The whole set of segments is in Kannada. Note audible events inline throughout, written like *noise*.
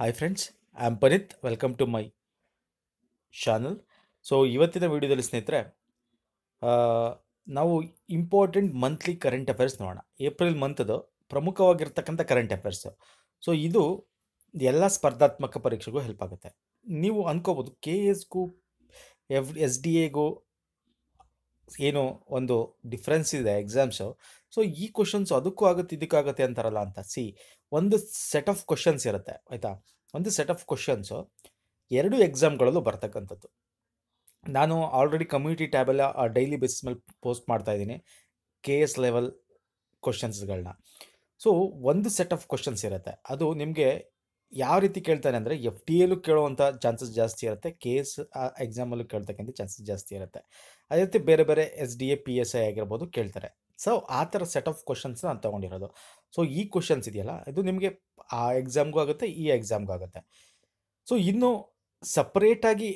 hi friends I am Puneet welcome to my channel so ಇವತ್ತಿನ ವಿಡಿಯೋದಲ್ಲಿ ಸ್ನೇಹಿತರೆ ನಾವು ಇಂಪಾರ್ಟೆಂಟ್ ಮಂತ್ಲಿ ಕರೆಂಟ್ ಅಫೇರ್ಸ್ ನೋಡೋಣ ಏಪ್ರಿಲ್ ಮಂತದು ಪ್ರಮುಖವಾಗಿರ್ತಕ್ಕಂಥ ಕರೆಂಟ್ ಅಫೇರ್ಸು ಸೊ ಇದು ಎಲ್ಲ ಸ್ಪರ್ಧಾತ್ಮಕ ಪರೀಕ್ಷೆಗೂ ಹೆಲ್ಪ್ ಆಗುತ್ತೆ ನೀವು ಅಂದ್ಕೋಬೋದು ಕೆ ಎಸ್ಗೂ ಎಫ್ ಎಸ್ ಡಿ ಎಗೂ ಏನು ಒಂದು ಡಿಫ್ರೆನ್ಸ್ ಇದೆ ಎಕ್ಸಾಮ್ಸು ಸೊ ಈ ಕ್ವಶನ್ಸ್ ಅದಕ್ಕೂ ಆಗುತ್ತೆ ಇದಕ್ಕಾಗತ್ತೆ ಅಂತಾರಲ್ಲ ಅಂತ ಸಿ ಒಂದು ಸೆಟ್ ಆಫ್ ಕ್ವಶನ್ಸ್ ಇರುತ್ತೆ ಆಯಿತಾ ಒಂದು ಸೆಟ್ ಆಫ್ ಕ್ವಶನ್ಸು ಎರಡು ಎಕ್ಸಾಮ್ಗಳಲ್ಲೂ ಬರ್ತಕ್ಕಂಥದ್ದು ನಾನು ಆಲ್ರೆಡಿ ಕಮ್ಯುನಿಟಿ ಟ್ಯಾಬಲ್ಲ ಡೈಲಿ ಬೇಸಿಸ್ ಮೇಲೆ ಪೋಸ್ಟ್ ಮಾಡ್ತಾ ಇದ್ದೀನಿ ಕೆ ಎಸ್ ಲೆವೆಲ್ ಕ್ವಶನ್ಸ್ಗಳನ್ನ ಸೊ ಒಂದು ಸೆಟ್ ಆಫ್ ಕ್ವಶನ್ಸ್ ಇರುತ್ತೆ ಅದು ನಿಮಗೆ ಯಾವ ರೀತಿ ಕೇಳ್ತಾರೆ ಅಂದರೆ ಎಫ್ ಟಿ ಎಲ್ಲೂ ಕೇಳುವಂಥ ಚಾನ್ಸಸ್ ಜಾಸ್ತಿ ಇರುತ್ತೆ ಕೆ ಎಸ್ ಎಕ್ಸಾಮಲ್ಲೂ ಕೇಳ್ತಕ್ಕಂಥ ಚಾನ್ಸಸ್ ಜಾಸ್ತಿ ಇರುತ್ತೆ ಅದೇ ರೀತಿ ಬೇರೆ ಬೇರೆ S D A P S I ಆಗಿರ್ಬೋದು ಕೇಳ್ತಾರೆ ಸೊ ಆ ಥರ ಸೆಟ್ ಆಫ್ ಕ್ವಶನ್ಸ್ ನಾನು ತೊಗೊಂಡಿರೋದು ಸೊ ಈ ಕ್ವಶನ್ಸ್ ಇದೆಯಲ್ಲ ಇದು ನಿಮಗೆ ಆ ಎಕ್ಸಾಮ್ಗೂ ಆಗುತ್ತೆ ಈ ಎಕ್ಸಾಮ್ಗೂ ಆಗುತ್ತೆ ಸೊ ಇನ್ನು ಸಪ್ರೇಟಾಗಿ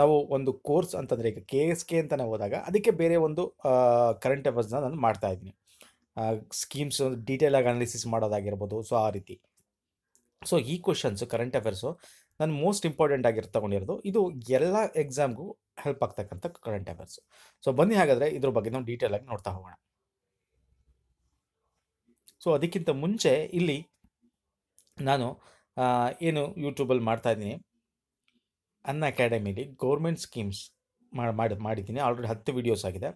ನಾವು ಒಂದು ಕೋರ್ಸ್ ಅಂತಂದರೆ ಈಗ ಕೆ ಎಸ್ ಕೆ ಅಂತ ಹೋದಾಗ ಅದಕ್ಕೆ ಬೇರೆ ಒಂದು ಕರೆಂಟ್ ಅಫೇರ್ಸ್ನ ನಾನು ಮಾಡ್ತಾ ಇದ್ದೀನಿ ಸ್ಕೀಮ್ಸ್ ಡೀಟೇಲಾಗಿ ಅನಾಲಿಸಿಸ್ ಮಾಡೋದಾಗಿರ್ಬೋದು ಸೊ ಆ ರೀತಿ ಸೊ ಈ ಕ್ವಶನ್ಸು ಕರೆಂಟ್ ಅಫೇರ್ಸು ನಾನು ಮೋಸ್ಟ್ ಇಂಪಾರ್ಟೆಂಟ್ ಆಗಿರ್ ತಗೊಂಡಿರೋದು ಇದು ಎಲ್ಲ ಎಕ್ಸಾಮ್ಗೂ ಹೆಲ್ಪ್ ಆಗ್ತಕ್ಕಂಥ ಕರೆಂಟ್ ಅಫೇರ್ಸ್ ಸೊ ಬನ್ನಿ ಹಾಗಾದರೆ ಇದ್ರ ಬಗ್ಗೆ ನಾವು ಡೀಟೇಲ್ ಆಗಿ ನೋಡ್ತಾ ಹೋಗೋಣ ಸೊ ಅದಕ್ಕಿಂತ ಮುಂಚೆ ಇಲ್ಲಿ ನಾನು ಏನು ಯೂಟ್ಯೂಬಲ್ಲಿ ಮಾಡ್ತಾ ಇದ್ದೀನಿ ಅನ್ನ ಅಕಾಡೆಮಿಲಿ ಗೌರ್ಮೆಂಟ್ ಸ್ಕೀಮ್ಸ್ ಮಾಡಿ ಮಾಡಿದ್ದೀನಿ ಆಲ್ರೆಡಿ ಹತ್ತು ವೀಡಿಯೋಸ್ ಆಗಿದೆ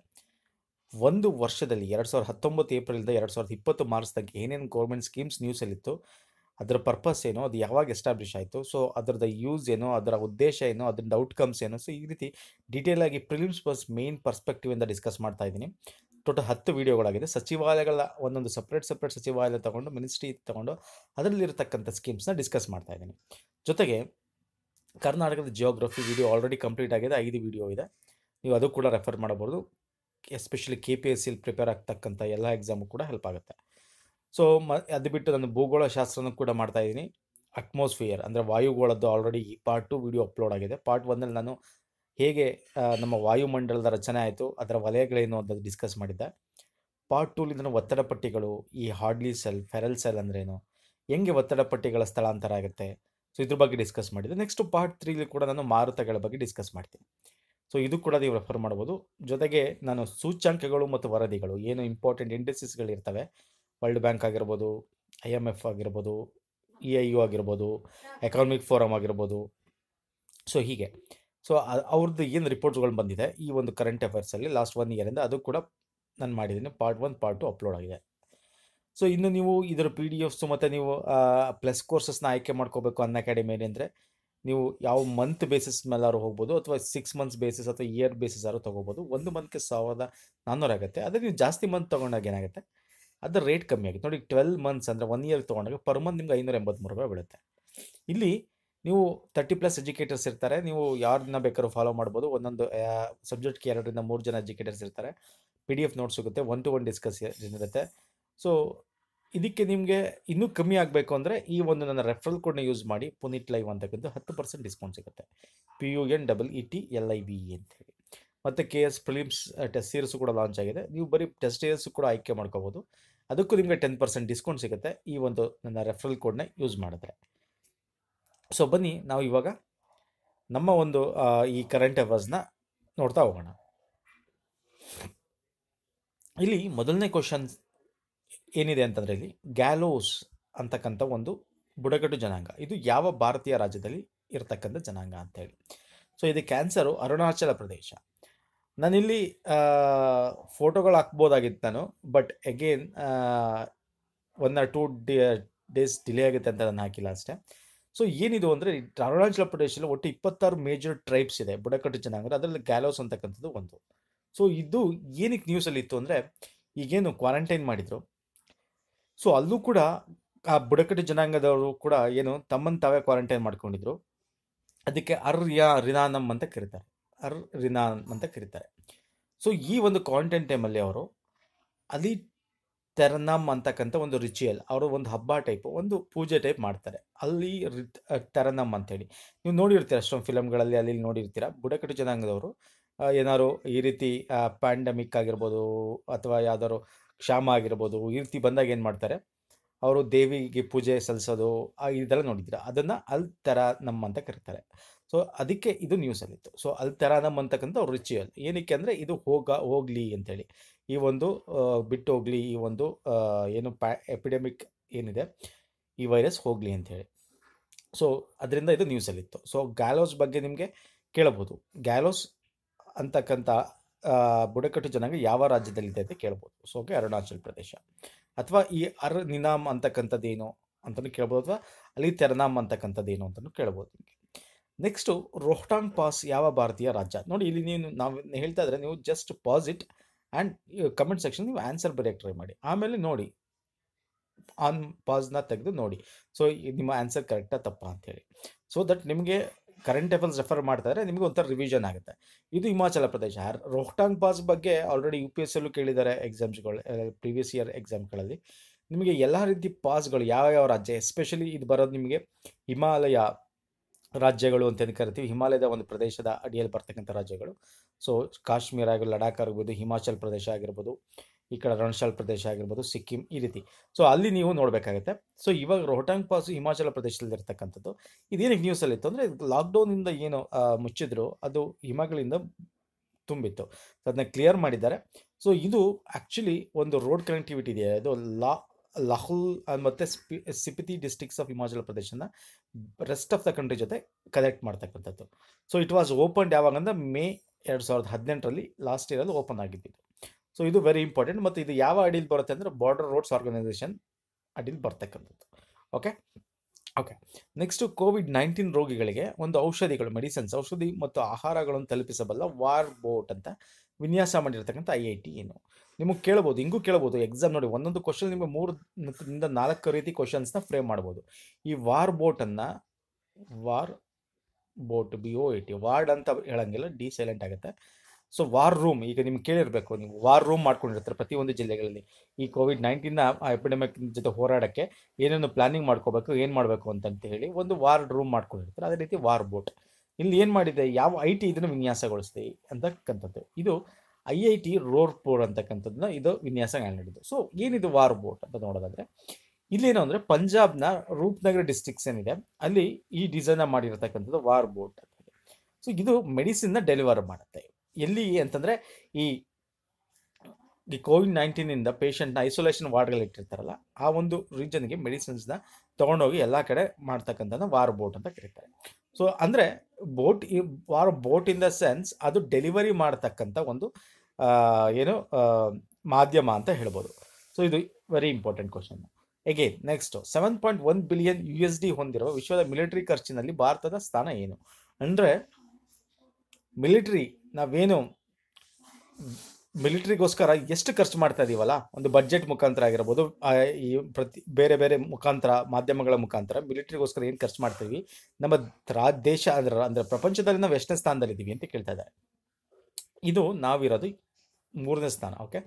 ಒಂದು ವರ್ಷದಲ್ಲಿ ಎರಡು ಸಾವಿರದ ಹತ್ತೊಂಬತ್ತು ಏಪ್ರಿಲಿಂದ ಎರಡು ಸಾವಿರದ ಇಪ್ಪತ್ತು ಮಾರ್ಚ್ ತನಕ ಏನೇನು ಗೌರ್ಮೆಂಟ್ ಸ್ಕೀಮ್ಸ್ ನ್ಯೂಸಲ್ಲಿತ್ತು ಅದರ ಪರ್ಪಸ್ ಏನು ಅದು ಯಾವಾಗ ಎಸ್ಟಾಬ್ಲಿಷ್ ಆಯಿತು ಸೊ ಅದರದ ಯೂಸ್ ಏನು ಅದರ ಉದ್ದೇಶ ಏನು ಅದರಿಂದ ಔಟ್ಕಮ್ಸ್ ಏನು ಸೊ ಈ ರೀತಿ ಡೀಟೇಲ್ ಆಗಿ ಪ್ರಿಲಿಮ್ಸ್ ಪ್ಲಸ್ ಮೇನ್ ಇಂದ ಡಿಸ್ಕಸ್ ಮಾಡ್ತಾ ಇದ್ದೀನಿ ಟೋಟಲ್ ಹತ್ತು ವೀಡಿಯೋಗಳಾಗಿದೆ ಸಚಿವಾಲಯಗಳ ಒಂದೊಂದು ಸಪ್ರೇಟ್ ಸಪ್ರೇಟ್ ಸಚಿವಾಲಯ ತಗೊಂಡು ಮಿನಿಸ್ಟ್ರಿ ತಗೊಂಡು ಅದರಲ್ಲಿರತಕ್ಕಂಥ ಸ್ಕೀಮ್ಸ್ನ ಡಿಸ್ಕಸ್ ಮಾಡ್ತಾ ಇದ್ದೀನಿ ಜೊತೆಗೆ ಕರ್ನಾಟಕದ ಜಿಯೋಗ್ರಫಿ ವಿಡಿಯೋ ಆಲ್ರೆಡಿ ಕಂಪ್ಲೀಟ್ ಆಗಿದೆ ಐದು ವಿಡಿಯೋ ಇದೆ ನೀವು ಅದು ಕೂಡ ರೆಫರ್ ಮಾಡಬಹುದು ಎಸ್ಪೆಷಲಿ ಕೆ ಪಿ ಎಸ್ ಸಿಲ್ ಪ್ರಿಪೇರ್ ಆಗ್ತಕ್ಕಂಥ ಎಲ್ಲ ಎಕ್ಸಾಮು ಕೂಡ ಹೆಲ್ಪ್ ಆಗುತ್ತೆ ಸೊ ಮ ಅದು ಬಿಟ್ಟು ನಾನು ಭೂಗೋಳ ಶಾಸ್ತ್ರನೂ ಕೂಡ ಮಾಡ್ತಾಯಿದ್ದೀನಿ ಅಟ್ಮಾಸ್ಫಿಯರ್ ಅಂದರೆ ವಾಯುಗೋಳದ್ದು ಆಲ್ರೆಡಿ ಈ ಪಾರ್ಟ್ ಟು ವಿಡಿಯೋ ಅಪ್ಲೋಡ್ ಆಗಿದೆ ಪಾರ್ಟ್ ಒಂದಲ್ಲಿ ನಾನು ಹೇಗೆ ನಮ್ಮ ವಾಯುಮಂಡಲದ ರಚನೆ ಆಯಿತು ಅದರ ವಲಯಗಳೇನು ಅಂತ ಡಿಸ್ಕಸ್ ಮಾಡಿದ್ದೆ ಪಾರ್ಟ್ ಟೂಲಿ ನಾನು ಒತ್ತಡ ಪಟ್ಟಿಗಳು ಈ ಹಾರ್ಡ್ಲಿ ಸೆಲ್ ಫೆರಲ್ ಸೆಲ್ ಅಂದ್ರೇನು ಹೆಂಗೆ ಒತ್ತಡ ಪಟ್ಟಿಗಳ ಸ್ಥಳಾಂತರ ಆಗುತ್ತೆ ಸೊ ಇದ್ರ ಬಗ್ಗೆ ಡಿಸ್ಕಸ್ ಮಾಡಿದ್ದೆ ನೆಕ್ಸ್ಟ್ ಪಾರ್ಟ್ ತ್ರೀಲಿ ಕೂಡ ನಾನು ಮಾರುತಗಳ ಬಗ್ಗೆ ಡಿಸ್ಕಸ್ ಮಾಡ್ತೀನಿ ಸೊ ಇದು ಕೂಡ ನೀವು ರೆಫರ್ ಮಾಡ್ಬೋದು ಜೊತೆಗೆ ನಾನು ಸೂಚ್ಯಾಂಕಗಳು ಮತ್ತು ವರದಿಗಳು ಏನು ಇಂಪಾರ್ಟೆಂಟ್ ಇಂಡಸ್ಟ್ರೀಸ್ಗಳಿರ್ತವೆ ವರ್ಲ್ಡ್ ಬ್ಯಾಂಕ್ ಆಗಿರ್ಬೋದು ಐ ಎಮ್ ಎಫ್ ಆಗಿರ್ಬೋದು ಇ ಐ ಯು ಆಗಿರ್ಬೋದು ಎಕನಾಮಿಕ್ ಫೋರಮ್ ಆಗಿರ್ಬೋದು ಸೊ ಹೀಗೆ ಸೊ ಅವ್ರದ್ದು ಏನು ರಿಪೋರ್ಟ್ಸ್ಗಳು ಬಂದಿದೆ ಈ ಒಂದು ಕರೆಂಟ್ ಅಫೇರ್ಸಲ್ಲಿ ಲಾಸ್ಟ್ ಒನ್ ಇಯರಿಂದ ಅದು ಕೂಡ ನಾನು ಮಾಡಿದ್ದೀನಿ part one part two upload ಆಗಿದೆ ಸೊ ಇನ್ನು ನೀವು ಇದರ ಪಿ ಡಿ ಎಫ್ಸು ಮತ್ತು ನೀವು ಪ್ಲಸ್ ಕೋರ್ಸಸ್ನ ಆಯ್ಕೆ ಮಾಡ್ಕೋಬೇಕು ಅನ್ ಅಕಾಡೆಮಿ ಅಂದರೆ ನೀವು ಯಾವ ಮಂತ್ ಬೇಸಿಸ್ ಮೇಲಾದ್ರು ಹೋಗ್ಬೋದು ಅಥವಾ ಸಿಕ್ಸ್ ಮಂತ್ಸ್ ಬೇಸಿಸ್ ಅಥವಾ ಇಯರ್ ಬೇಸಿಸ್ ಆದರೂ ತೊಗೋಬೋದು ಒಂದು ಮಂತ್ಗೆ ಸಾವಿರದ ನಾನ್ನೂರಾಗುತ್ತೆ ಆಗುತ್ತೆ ಅದೇ ನೀವು ಜಾಸ್ತಿ ಮಂತ್ ತೊಗೊಂಡಾಗ ಏನಾಗುತ್ತೆ ಅದರ ರೇಟ್ ಕಮ್ಮಿ ಆಗುತ್ತೆ ನೋಡಿ ಟ್ವೆಲ್ ಮಂತ್ಸ್ ಅಂದರೆ ಒನ್ ಇಯರ್ ತೊಗೊಂಡಾಗ ಪರ್ ಮಂತ್ ನಿಮ್ಗೆ ಐನೂರ ಮೂರು ರೂಪಾಯಿ ಬೀಳುತ್ತೆ ಇಲ್ಲಿ ನೀವು ತರ್ಟಿ ಪ್ಲಸ್ ಎಜುಕೇಟರ್ಸ್ ಇರ್ತಾರೆ ನೀವು ಯಾರನ್ನ ಬೇಕಾದ್ರೂ ಫಾಲೋ ಮಾಡ್ಬೋದು ಒಂದೊಂದು ಸಬ್ಜೆಕ್ಟ್ಗೆ ಎರಡರಿಂದ ಮೂರು ಜನ ಎಜುಕೇಟರ್ಸ್ ಇರ್ತಾರೆ ಪಿ ಡಿ ಎಫ್ ನೋಟ್ಸ್ ಸಿಗುತ್ತೆ ಒನ್ ಟು ಒನ್ ಡಿಸ್ಕಸ್ ಇರುತ್ತೆ ಸೊ ಇದಕ್ಕೆ ನಿಮಗೆ ಇನ್ನೂ ಕಮ್ಮಿ ಆಗಬೇಕು ಅಂದರೆ ಈ ಒಂದು ನನ್ನ ರೆಫರಲ್ ಕೋಡ್ನ ಯೂಸ್ ಮಾಡಿ ಪುನೀತ್ ಲೈವ್ ಅಂತಕ್ಕಂಥ ಹತ್ತು ಪರ್ಸೆಂಟ್ ಡಿಸ್ಕೌಂಟ್ ಸಿಗುತ್ತೆ P U N double E T L I V E ಹೇಳಿ ಮತ್ತು K S prelims test series ಕೂಡ ಲಾಂಚ್ ಆಗಿದೆ ನೀವು ಬರೀ ಟೆಸ್ಟ್ ಸೀರೀಸ್ ಕೂಡ ಆಯ್ಕೆ ಮಾಡ್ಕೋಬೋದು ಅದಕ್ಕೂ ನಿಮಗೆ ಟೆನ್ ಪರ್ಸೆಂಟ್ ಡಿಸ್ಕೌಂಟ್ ಸಿಗುತ್ತೆ ಈ ಒಂದು ನನ್ನ ರೆಫರಲ್ ಕೋಡ್ನ ಯೂಸ್ ಮಾಡಿದ್ರೆ ಸೊ ಬನ್ನಿ ನಾವು ಇವಾಗ ನಮ್ಮ ಒಂದು ಈ ಕರೆಂಟ್ ಅಫೇರ್ಸ್ನ ನೋಡ್ತಾ ಹೋಗೋಣ ಇಲ್ಲಿ ಮೊದಲನೇ ಕ್ವಶನ್ ಏನಿದೆ ಅಂತಂದರೆ ಇಲ್ಲಿ ಗ್ಯಾಲೋಸ್ ಅಂತಕ್ಕಂಥ ಒಂದು ಬುಡಕಟ್ಟು ಜನಾಂಗ ಇದು ಯಾವ ಭಾರತೀಯ ರಾಜ್ಯದಲ್ಲಿ ಇರತಕ್ಕಂಥ ಜನಾಂಗ ಅಂತೇಳಿ ಸೊ ಇದು ಕ್ಯಾನ್ಸರು ಅರುಣಾಚಲ ಪ್ರದೇಶ ನಾನಿಲ್ಲಿ ಫೋಟೋಗಳು ಹಾಕ್ಬೋದಾಗಿತ್ತು ನಾನು but again one or two days delay ಆಗುತ್ತೆ ಅಂತ ನಾನು ಹಾಕಿಲ್ಲ ಅಷ್ಟೇ ಸೊ ಏನಿದು ಅಂದರೆ ಅರುಣಾಚಲ ಪ್ರದೇಶದಲ್ಲಿ ಒಟ್ಟು ಇಪ್ಪತ್ತಾರು ಮೇಜರ್ ಟ್ರೈಬ್ಸ್ ಇದೆ ಬುಡಕಟ್ಟು ಜನಾಂಗ ಅದರಲ್ಲಿ ಗ್ಯಾಲೋಸ್ ಅಂತಕ್ಕಂಥದ್ದು ಒಂದು ಸೊ ಇದು ಏನಕ್ಕೆ ನ್ಯೂಸಲ್ಲಿ ಇತ್ತು ಅಂದರೆ ಈಗೇನು ಕ್ವಾರಂಟೈನ್ ಮಾಡಿದರು ಸೊ ಅಲ್ಲೂ ಕೂಡ ಆ ಬುಡಕಟ್ಟು ಜನಾಂಗದವರು ಕೂಡ ಏನು ತಮ್ಮನ್ನು ತಾವೇ ಕ್ವಾರಂಟೈನ್ ಮಾಡ್ಕೊಂಡಿದ್ರು ಅದಕ್ಕೆ ಅರ್ಯ ರಿನಾನಮ್ ಅಂತ ಕರೀತಾರೆ ಅರ್ ರಿನಾನ್ ಅಂತ ಕರೀತಾರೆ ಸೊ ಈ ಒಂದು ಕಾಂಟೆಂಟ್ ಟೈಮಲ್ಲಿ ಅವರು ಅಲಿ ತೆರನಮ್ ಅಂತಕ್ಕಂಥ ಒಂದು ರಿಚುಯಲ್ ಅವರು ಒಂದು ಹಬ್ಬ ಟೈಪ್ ಒಂದು ಪೂಜೆ ಟೈಪ್ ಮಾಡ್ತಾರೆ ಅಲ್ಲಿ ತೆರನಮ್ ಅಂತೇಳಿ ನೀವು ನೋಡಿರ್ತೀರ ಅಷ್ಟೊಂದು ಫಿಲಮ್ಗಳಲ್ಲಿ ಅಲ್ಲಿ ನೋಡಿರ್ತೀರ ಬುಡಕಟ್ಟು ಜನಾಂಗದವರು ಏನಾದ್ರು ಈ ರೀತಿ ಪ್ಯಾಂಡಮಿಕ್ ಆಗಿರ್ಬೋದು ಅಥವಾ ಯಾವ್ದಾದ್ರು ಕ್ಷಾಮ ಆಗಿರ್ಬೋದು ಈ ರೀತಿ ಬಂದಾಗ ಏನು ಮಾಡ್ತಾರೆ ಅವರು ದೇವಿಗೆ ಪೂಜೆ ಸಲ್ಲಿಸೋದು ಇದೆಲ್ಲ ನೋಡಿದ್ದೀರ ಅದನ್ನು ಅಲ್ಲಿ ತೆರನಮ್ ಅಂತ ಕರೀತಾರೆ ಸೊ ಅದಕ್ಕೆ ಇದು ನ್ಯೂಸಲ್ಲಿತ್ತು ಸೊ ಅಲ್ಲಿ ತೆರಾನಮ್ ಅಂತಕ್ಕಂಥ ರಿಚುವಲ್ ಏನಕ್ಕೆ ಅಂದರೆ ಇದು ಹೋಗ ಹೋಗಲಿ ಅಂತೇಳಿ ಈ ಒಂದು ಬಿಟ್ಟು ಹೋಗಲಿ ಈ ಒಂದು ಏನು ಪ್ಯಾ ಎಪಿಡೆಮಿಕ್ ಏನಿದೆ ಈ ವೈರಸ್ ಹೋಗಲಿ ಅಂಥೇಳಿ ಸೊ ಅದರಿಂದ ಇದು ನ್ಯೂಸಲ್ಲಿತ್ತು ಸೊ ಗ್ಯಾಲೋಸ್ ಬಗ್ಗೆ ನಿಮಗೆ ಕೇಳಬಹುದು ಗ್ಯಾಲೋಸ್ ಅಂತಕ್ಕಂಥ ಬುಡಕಟ್ಟು ಜನಾಂಗ ಯಾವ ರಾಜ್ಯದಲ್ಲಿದೆ ಅಂತ ಕೇಳ್ಬೋದು ಸೊ ಓಕೆ ಅರುಣಾಚಲ್ ಪ್ರದೇಶ ಅಥವಾ ಈ ಅರ್ ನಿನಾಮ್ ಅಂತಕ್ಕಂಥದ್ದೇನು ಅಂತಲೂ ಕೇಳ್ಬೋದು ಅಥವಾ ಅಲ್ಲಿ ತೆರನಾಮ್ ಅಂತಕ್ಕಂಥದ್ದೇನು ಅಂತಲೂ ಕೇಳ್ಬೋದು ನೆಕ್ಸ್ಟು ರೋಹ್ಟಾಂಗ್ ಪಾಸ್ ಯಾವ ಭಾರತೀಯ ರಾಜ್ಯ ನೋಡಿ ಇಲ್ಲಿ ನೀವು ನಾವು ಹೇಳ್ತಾ ಇದ್ರೆ ನೀವು just pass it and comment section ನೀವು ಆನ್ಸರ್ ಬರೆಯೋಕ್ಕೆ ಟ್ರೈ ಮಾಡಿ ಆಮೇಲೆ ನೋಡಿ ಆನ್ ಪಾಸ್ನ ತೆಗೆದು ನೋಡಿ ಸೊ ನಿಮ್ಮ ಆನ್ಸರ್ ಕರೆಕ್ಟಾ ತಪ್ಪಾ ಅಂತೇಳಿ ಸೊ ದಟ್ ನಿಮಗೆ ಕರೆಂಟ್ ಅಫೇರ್ಸ್ ರೆಫರ್ ಮಾಡ್ತಾರೆ ನಿಮಗೆ ಒಂಥರ ರಿವಿಷನ್ ಆಗುತ್ತೆ ಇದು ಹಿಮಾಚಲ ಪ್ರದೇಶ ರೋಹ್ಟಾಂಗ್ ಪಾಸ್ ಬಗ್ಗೆ ಆಲ್ರೆಡಿ ಯು ಪಿ ಎಸ್ ಎಲ್ಲೂ ಕೇಳಿದ್ದಾರೆ ಎಕ್ಸಾಮ್ಸ್ಗಳು ಪ್ರೀವಿಯಸ್ ಇಯರ್ ಎಕ್ಸಾಮ್ಗಳಲ್ಲಿ ನಿಮಗೆ ಎಲ್ಲ ರೀತಿ ಪಾಸ್ಗಳು ಯಾವ ಯಾವ ರಾಜ್ಯ ಎಸ್ಪೆಷಲಿ ಇದು ಬರೋದು ನಿಮಗೆ ಹಿಮಾಲಯ ರಾಜ್ಯಗಳು ಅಂತ ಕರಿತೀವಿ ಹಿಮಾಲಯದ ಒಂದು ಪ್ರದೇಶದ ಅಡಿಯಲ್ಲಿ ಬರ್ತಕ್ಕಂಥ ರಾಜ್ಯಗಳು ಸೊ ಕಾಶ್ಮೀರ ಆಗಿರ್ಬೋದು ಲಡಾಖ್ ಆಗಿರ್ಬೋದು ಹಿಮಾಚಲ್ ಪ್ರದೇಶ ಆಗಿರ್ಬೋದು ಈ ಕಡೆ ರಣಶಾಲ್ ಪ್ರದೇಶ ಆಗಿರ್ಬೋದು ಸಿಕ್ಕಿಂ ಈ ರೀತಿ ಸೊ ಅಲ್ಲಿ ನೀವು ನೋಡಬೇಕಾಗತ್ತೆ ಸೊ ಇವಾಗ ರೋಹಟಾಂಗ್ ಪಾಸು ಹಿಮಾಚಲ ಪ್ರದೇಶದಲ್ಲಿ ಇರ್ತಕ್ಕಂಥದ್ದು ಇದೇನಿಗೆ ನ್ಯೂಸಲ್ಲಿ ಇತ್ತು ಅಂದರೆ ಲಾಕ್ಡೌನಿಂದ ಏನು ಮುಚ್ಚಿದ್ರು ಅದು ಹಿಮಗಳಿಂದ ತುಂಬಿತ್ತು ಅದನ್ನ ಕ್ಲಿಯರ್ ಮಾಡಿದ್ದಾರೆ ಸೊ ಇದು ಆ್ಯಕ್ಚುಲಿ ಒಂದು ರೋಡ್ ಕನೆಕ್ಟಿವಿಟಿ ಇದೆ ಅದು ಲಾ ಲಾಹುಲ್ ಮತ್ತು ಸ್ಪಿ ಸಿಪಿತಿ ಡಿಸ್ಟಿಕ್ಸ್ ಆಫ್ ಹಿಮಾಚಲ ಪ್ರದೇಶನ ರೆಸ್ಟ್ ಆಫ್ ದ ಕಂಟ್ರಿ ಜೊತೆ ಕಲೆಕ್ಟ್ ಮಾಡ್ತಕ್ಕಂಥದ್ದು ಸೊ ಇಟ್ ವಾಸ್ ಓಪನ್ ಯಾವಾಗಂದ್ರೆ ಮೇ ಎರಡು ಸಾವಿರದ ಹದಿನೆಂಟರಲ್ಲಿ ಲಾಸ್ಟ್ ಇಯರಲ್ಲಿ ಓಪನ್ ಆಗಿದ್ದು ಸೊ ಇದು ವೆರಿ ಇಂಪಾರ್ಟೆಂಟ್ ಮತ್ತು ಇದು ಯಾವ ಅಡಿಲ್ ಬರುತ್ತೆ ಅಂದರೆ ಬಾರ್ಡರ್ ರೋಡ್ಸ್ ಆರ್ಗನೈಸೇಷನ್ ಅಡೀಲಿ ಬರ್ತಕ್ಕಂಥದ್ದು okay okay next COVID nineteen ರೋಗಿಗಳಿಗೆ ಒಂದು ಔಷಧಿಗಳು ಮೆಡಿಸಿನ್ಸ್ ಔಷಧಿ ಮತ್ತು ಆಹಾರಗಳನ್ನು ತಲುಪಿಸಬಲ್ಲ ವಾರ್ ಬೋಟ್ ಅಂತ ವಿನ್ಯಾಸ ಮಾಡಿರ್ತಕ್ಕಂಥ ಐ ಐ ಟಿ ಏನು ನಿಮಗೆ ಕೇಳ್ಬೋದು ಹಿಂಗೂ ಕೇಳ್ಬೋದು ಎಕ್ಸಾಮ್ ನೋಡಿ ಒಂದೊಂದು ಕ್ವಶನ್ ನಿಮಗೆ ಮೂರರಿಂದ ನಾಲ್ಕು ರೀತಿ ಕ್ವಶನ್ಸ್ನ ಫ್ರೇಮ್ ಮಾಡ್ಬೋದು ಈ ವಾರ್ ಬೋಟನ್ನು WardBot B O E T ward ಅಂತ ಹೇಳಂಗಿಲ್ಲ ಡಿ ಸೈಲೆಂಟ್ ಆಗುತ್ತೆ ಸೊ ವಾರ್ ರೂಮ್ ಈಗ ನಿಮ್ಗೆ ಕೇಳಿರಬೇಕು ನೀವು ವಾರ್ ರೂಮ್ ಮಾಡ್ಕೊಂಡಿರ್ತಾರೆ ಪ್ರತಿಯೊಂದು ಜಿಲ್ಲೆಗಳಲ್ಲಿ ಈ ಕೋವಿಡ್ ನೈನ್ಟೀನ್ ಆ ಎಪಿಡೆಮಿಕ್ ಜೊತೆ ಹೋರಾಡೋಕ್ಕೆ ಏನೇನು ಪ್ಲಾನಿಂಗ್ ಮಾಡ್ಕೋಬೇಕು ಏನು ಮಾಡಬೇಕು ಅಂತಂತ ಹೇಳಿ ಒಂದು ವಾರ್ಡ್ ರೂಮ್ ಮಾಡ್ಕೊಂಡಿರ್ತಾರೆ ಅದೇ ರೀತಿ ವಾರ್ ಬೋಟ್ ಇಲ್ಲಿ ಏನು ಮಾಡಿದೆ ಯಾವ ಐ ಟಿ ಇದನ್ನು ವಿನ್ಯಾಸಗೊಳಿಸ್ತೀವಿ ಅಂತಕ್ಕಂಥದ್ದು ಇದು ಐ ಐ ಟಿ ರೋರ್ ರೋರ್ಪೋರ್ ಅಂತಕ್ಕಂಥದ್ದನ್ನ ಇದು ವಿನ್ಯಾಸ ಮಾಡಿದ್ದು ಸೊ ಏನಿದು ವಾರ್ ಬೋಟ್ ಅಂತ ನೋಡೋದಾದ್ರೆ ಇಲ್ಲೇನು ಅಂದರೆ ಪಂಜಾಬ್ನ ರೂಪನಗರ ಡಿಸ್ಟಿಕ್ಸ್ ಏನಿದೆ ಅಲ್ಲಿ ಈ ಡಿಸೈನ್ ಮಾಡಿರತಕ್ಕಂಥದ್ದು ವಾರ್ ಬೋಟ್ ಅಂತ ಸೊ ಇದು ಮೆಡಿಸಿನ್ನ ಡೆಲಿವರ್ ಮಾಡುತ್ತೆ ಎಲ್ಲಿ ಅಂತಂದ್ರೆ ಈ ಈ ಕೋವಿಡ್ ನೈನ್ಟೀನಿಂದ ಪೇಷಂಟ್ನ ಐಸೋಲೇಷನ್ ವಾರ್ಡ್ಗಳು ಇಟ್ಟಿರ್ತಾರಲ್ಲ ಆ ಒಂದು ರೀಜನ್ಗೆ ಮೆಡಿಸಿನ್ಸ್ನ ತಗೊಂಡೋಗಿ ಎಲ್ಲ ಕಡೆ ಮಾಡ್ತಕ್ಕಂಥದ್ದು ವಾರ್ ಬೋಟ್ ಅಂತ ಕರೀತಾರೆ ಸೊ ಅಂದರೆ bot WardBot in the sense ಅದು ಡೆಲಿವರಿ ಮಾಡ್ತಕ್ಕಂಥ ಒಂದು ಏನು ಮಾಧ್ಯಮ ಅಂತ ಹೇಳ್ಬೋದು ಸೊ ಇದು very important question again next seven point one billion U S D ಹೊಂದಿರುವ ವಿಶ್ವದ ಮಿಲಿಟರಿ ಖರ್ಚಿನಲ್ಲಿ ಭಾರತದ ಸ್ಥಾನ ಏನು ಅಂದರೆ ಮಿಲಿಟ್ರಿ ನಾವೇನು ಮಿಲಿಟ್ರಿಗೋಸ್ಕರ ಎಷ್ಟು ಖರ್ಚು ಮಾಡ್ತಾ ಇದೀವಲ್ಲ ಒಂದು ಬಜೆಟ್ ಮುಖಾಂತರ ಆಗಿರ್ಬೋದು ಈ ಪ್ರತಿ ಬೇರೆ ಬೇರೆ ಮುಖಾಂತರ ಮಾಧ್ಯಮಗಳ ಮುಖಾಂತರ ಮಿಲಿಟ್ರಿಗೋಸ್ಕರ ಏನು ಖರ್ಚು ಮಾಡ್ತೀವಿ ನಮ್ಮ ರಾ ದೇಶ ಅಂದ್ರೆ ಅಂದ್ರೆ ಪ್ರಪಂಚದಲ್ಲಿ ನಾವು ಎಷ್ಟನೇ ಸ್ಥಾನದಲ್ಲಿದ್ದೀವಿ ಅಂತ ಕೇಳ್ತಾ ಇದ್ದಾರೆ ಇದು ನಾವಿರೋದು ಮೂರನೇ ಸ್ಥಾನ okay